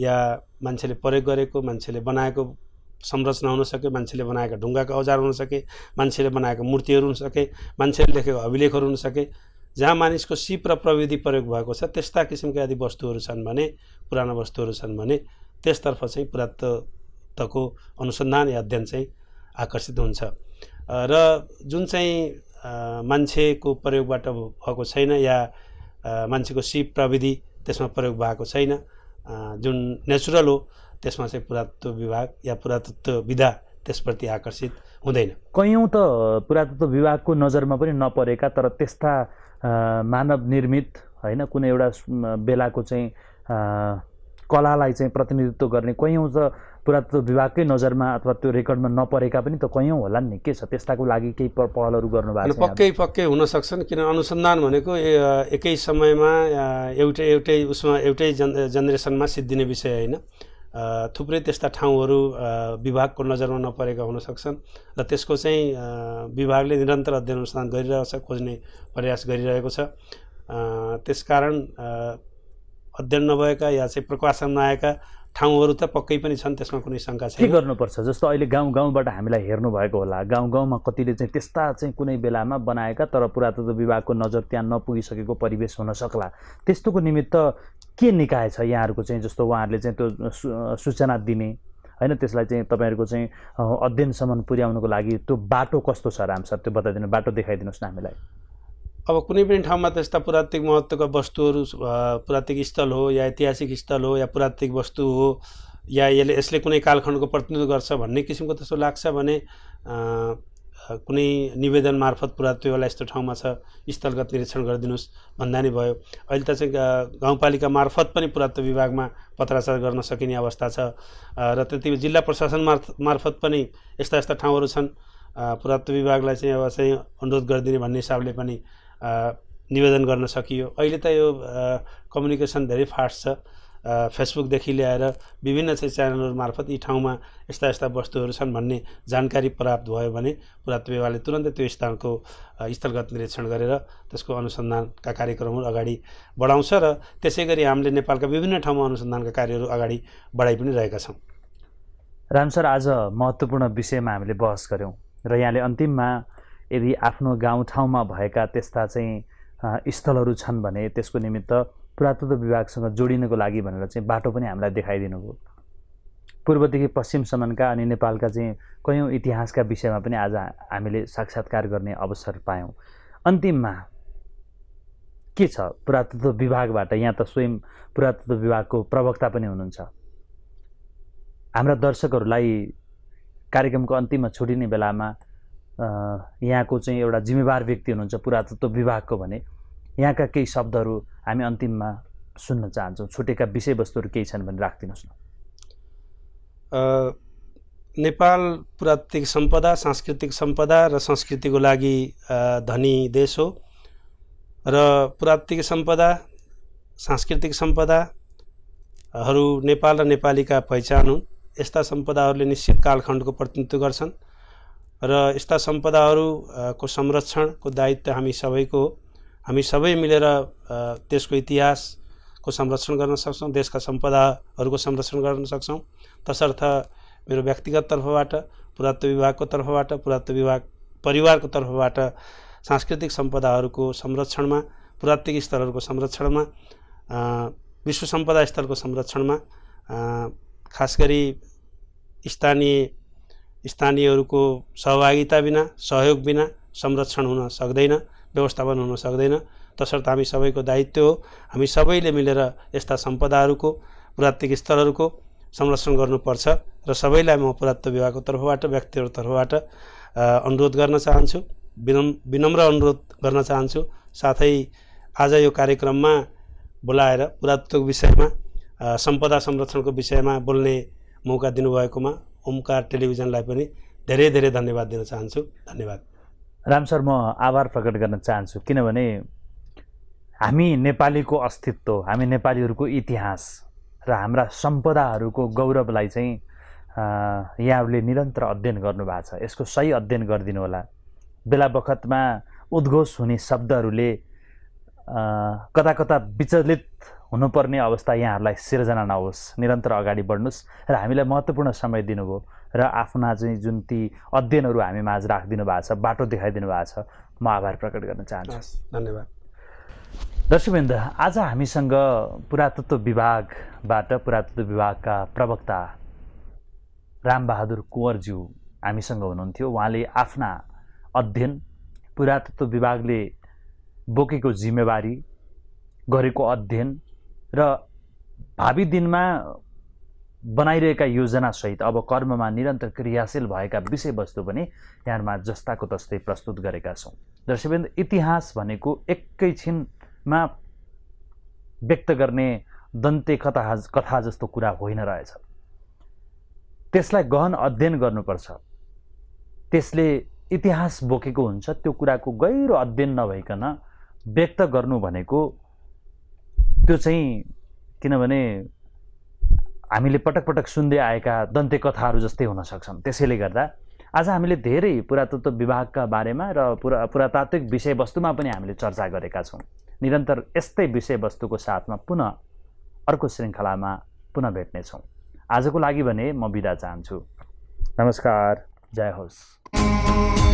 या मान्छेले प्रयोग गरेको मान्छेले बनाएको संरचना हुन सके मान्छेले बनाएका ढुङ्गाको औजार हुन सके मान्छेले बनाएको मूर्तिहरू हुन सके मान्छेले लेखेको अभिलेखहरू हुन सके जहाँ मानिसको सिप र प्रविधि प्रयोग भएको छ त्यस्ता किसिमका यदि वस्तुहरू छन् भने पुराना वस्तुहरू छन् भने त्यसतर्फ चाहिँ पुरातत्वको अनुसन्धान या अध्ययन चाहिँ आकर्षित हुन्छ र जुन चाहिँ मान्छेको प्रयोगबाट भएको छैन या मान्छेको सिप प्रविधि त्यसमा प्रयोग भएको छैन जुन नेचुरल हो त्यसमा चाहिँ पुरातत्व विभाग या पुरातत्व विधा त्यसप्रति आकर्षित हुँदैन कैयौँ त पुरातत्व विभागको नजरमा पनि नपरेका तर त्यस्ता मानव निर्मित होइन कुनै एउटा बेलाको चाहिँ कलालाई चाहिँ प्रतिनिधित्व गर्ने कैयौँ त पुरातत्व विभागकै नजरमा अथवा त्यो रेकर्डमा नपरेका पनि त कैयौँ होला नि के छ त्यस्ताको लागि केही पहलहरू गर्नुभएको पक्कै पक्कै हुनसक्छन् किन अनुसन्धान भनेको एकै समयमा एउटै एउटै उसमा एउटै जन जेनेरेसनमा सिद्धिने विषय होइन थुप्रै त्यस्ता ठाउँहरू विभागको नजरमा नपरेका हुन सक्छन् र त्यसको चाहिँ विभागले निरन्तर अध्ययन अनुसन्धान गरिरहेको छ खोज्ने प्रयास गरिरहेको छ त्यसकारण अध्ययन नभएका या चाहिँ प्रकाशन नआएका ठाउँहरू त पक्कै पनि छन् त्यसमा कुनै शङ्का छैन के गर्नुपर्छ जस्तो अहिले गाउँ गाउँबाट हामीलाई हेर्नुभएको होला गाउँ गाउँमा कतिले चाहिँ त्यस्ता चाहिँ कुनै बेलामा बनाएका तर पुरातत्व विभागको नजर त्यहाँ नपुगिसकेको परिवेश हुन सक्ला त्यस्तोको निमित्त के निकाय छ यहाँहरूको चाहिँ जस्तो उहाँहरूले चाहिँ त्यो सूचना दिने होइन त्यसलाई चाहिँ तपाईँहरूको चाहिँ अध्ययनसम्म पुर्याउनुको लागि त्यो बाटो कस्तो छ राम सर त्यो बताइदिनु बाटो देखाइदिनुहोस् न हामीलाई अब कुनै पनि ठाउँमा त्यस्ता पुरात्विक महत्त्वका वस्तुहरू पुरात्विक स्थल हो या ऐतिहासिक स्थल हो या पुरात्विक वस्तु हो या यसले यसले कुनै कालखण्डको प्रतिनिधित्व गर्छ भन्ने किसिमको त्यस्तो लाग्छ भने कुनै निवेदन मार्फत पुरातत्व होला यस्तो ठाउँमा छ स्थलगत निरीक्षण गरिदिनुहोस् भन्दा नै भयो अहिले त चाहिँ गाउँपालिका मार्फत पनि पुरात्व विभागमा पत्राचार गर्न सकिने अवस्था छ र त्यति जिल्ला प्रशासन मार्फत पनि यस्ता यस्ता ठाउँहरू छन् पुरात्व विभागलाई चाहिँ अब चाहिँ अनुरोध गरिदिने भन्ने हिसाबले पनि निवेदन गर्न सकियो अहिले त यो कम्युनिकेसन धेरै फास्ट छ फेसबुकदेखि ल्याएर विभिन्न चाहिँ च्यानलहरू मार्फत यी ठाउँमा यस्ता यस्ता वस्तुहरू छन् भन्ने जानकारी प्राप्त भयो भने पुरातत्व विभागले तुरन्तै त्यो स्थानको स्थलगत निरीक्षण गरेर त्यसको अनुसन्धानका कार्यक्रमहरू अगाडि बढाउँछ र त्यसै गरी हामीले नेपालका विभिन्न ठाउँमा अनुसन्धानका कार्यहरू अगाडि बढाइ पनि रहेका छौँ रामसर आज महत्त्वपूर्ण विषयमा हामीले बहस गऱ्यौँ र यहाँले अन्तिममा यदि आफ्नो गाउँठाउँमा भएका त्यस्ता चाहिँ स्थलहरू छन् भने त्यसको निमित्त पुरातत्व विभागसँग जोडिनको लागि भनेर चाहिँ बाटो पनि हामीलाई देखाइदिनु भयो पूर्वदेखि पश्चिमसम्मका अनि नेपालका चाहिँ कयौँ इतिहासका विषयमा पनि आज हामीले साक्षात्कार गर्ने अवसर पायौँ अन्तिममा के छ पुरातत्व विभागबाट यहाँ त स्वयं पुरातत्व विभागको प्रवक्ता पनि हुनुहुन्छ हाम्रा दर्शकहरूलाई कार्यक्रमको अन्तिममा छुटिने बेलामा यहाँको चाहिँ एउटा जिम्मेवार व्यक्ति हुनुहुन्छ पुरातत्व विभागको भने यहाँका केही शब्दहरू हामी अन्तिममा सुन्न चाहन्छौँ छुटेका विषयवस्तुहरू केही छन् भने राखिदिनुहोस् न नेपाल पुरात्विक सम्पदा सांस्कृतिक सम्पदा र संस्कृतिको लागि धनी देश हो र पुरात्विक सम्पदा सांस्कृतिक सम्पदाहरू नेपाल र नेपालीका पहिचान हुन् यस्ता सम्पदाहरूले निश्चित कालखण्डको प्रतिनिधित्व गर्छन् र यस्ता सम्पदाहरूको संरक्षणको दायित्व हामी सबैको हो हामी सबै मिलेर त्यसको इतिहासको संरक्षण गर्न सक्छौँ देशका सम्पदाहरूको संरक्षण गर्न सक्छौँ तसर्थ मेरो व्यक्तिगत तर्फबाट पुरात्व विभागको तर्फबाट पुरात्व विभाग परिवारको तर्फबाट सांस्कृतिक सम्पदाहरूको संरक्षणमा पुरात्विक स्तरहरूको संरक्षणमा विश्व सम्पदा स्थलको संरक्षणमा खास गरी स्थानीय स्थानीयहरूको सहभागिता बिना सहयोग बिना संरक्षण हुन सक्दैन व्यवस्थापन हुन सक्दैन तसर्थ हामी सबैको दायित्व हो हामी सबैले मिलेर यस्ता सम्पदाहरूको पुरात्विक स्थलहरूको संरक्षण गर्नुपर्छ र सबैलाई म पुरात्व विभागको तर्फबाट व्यक्तिहरू तर्फबाट अनुरोध गर्न चाहन्छु विनम विनम्र अनुरोध गर्न चाहन्छु साथै आज यो कार्यक्रममा बोलाएर पुरात्वको विषयमा सम्पदा संरक्षणको विषयमा बोल्ने मौका दिनुभएकोमा ओमकार टेलिभिजनलाई पनि धेरै धेरै धन्यवाद दिन चाहन्छु धन्यवाद राम सर म आभार प्रकट गर्न चाहन्छु किनभने हामी नेपालीको अस्तित्व हामी नेपालीहरूको इतिहास र हाम्रा सम्पदाहरूको गौरवलाई चाहिँ यहाँहरूले निरन्तर अध्ययन गर्नुभएको छ यसको सही अध्ययन गरिदिनु होला बेला बखतमा उद्घोष हुने शब्दहरूले कता कता विचलित हुनुपर्ने अवस्था यहाँहरूलाई सिर्जना नहोस् निरन्तर अगाडि बढ्नुहोस् र हामीलाई महत्त्वपूर्ण समय दिनुभयो र आफ्ना चाहिँ जुन ती अध्ययनहरू हामी माझ राखिदिनु भएको छ बाटो देखाइदिनु भएको छ म आभार प्रकट गर्न चाहन्छु धन्यवाद दर्शकबिन्द आज हामीसँग पुरातत्व विभागबाट पुरातत्व विभागका प्रवक्ता रामबहादुर कुँवरज्यू हामीसँग हुनुहुन्थ्यो उहाँले आफ्ना अध्ययन पुरातत्व विभागले बोकेको जिम्मेवारी गरेको अध्ययन र भावी दिनमा बनाइरहेका योजनासहित अब कर्ममा निरन्तर क्रियाशील भएका विषयवस्तु पनि यहाँमा जस्ताको तस्तै प्रस्तुत गरेका छौँ दर्शकबिन्दु इतिहास भनेको एकैछिनमा व्यक्त गर्ने दन्ते कथा कथा जस्तो कुरा होइन रहेछ त्यसलाई गहन अध्ययन गर्नुपर्छ त्यसले इतिहास बोकेको हुन्छ त्यो कुराको गहिरो अध्ययन नभइकन व्यक्त गर्नु भनेको त्यो चाहिँ किनभने हामीले पटक पटक सुन्दै आएका दन्ते कथाहरू जस्तै हुन सक्छन् त्यसैले गर्दा आज हामीले धेरै पुरातत्व विभागका बारेमा र पुरा पुरातात्विक विषयवस्तुमा पनि हामीले चर्चा गरेका छौँ निरन्तर यस्तै विषयवस्तुको साथमा पुनः अर्को श्रृङ्खलामा पुनः भेट्नेछौँ आजको लागि भने म बिदा चाहन्छु नमस्कार जय होस्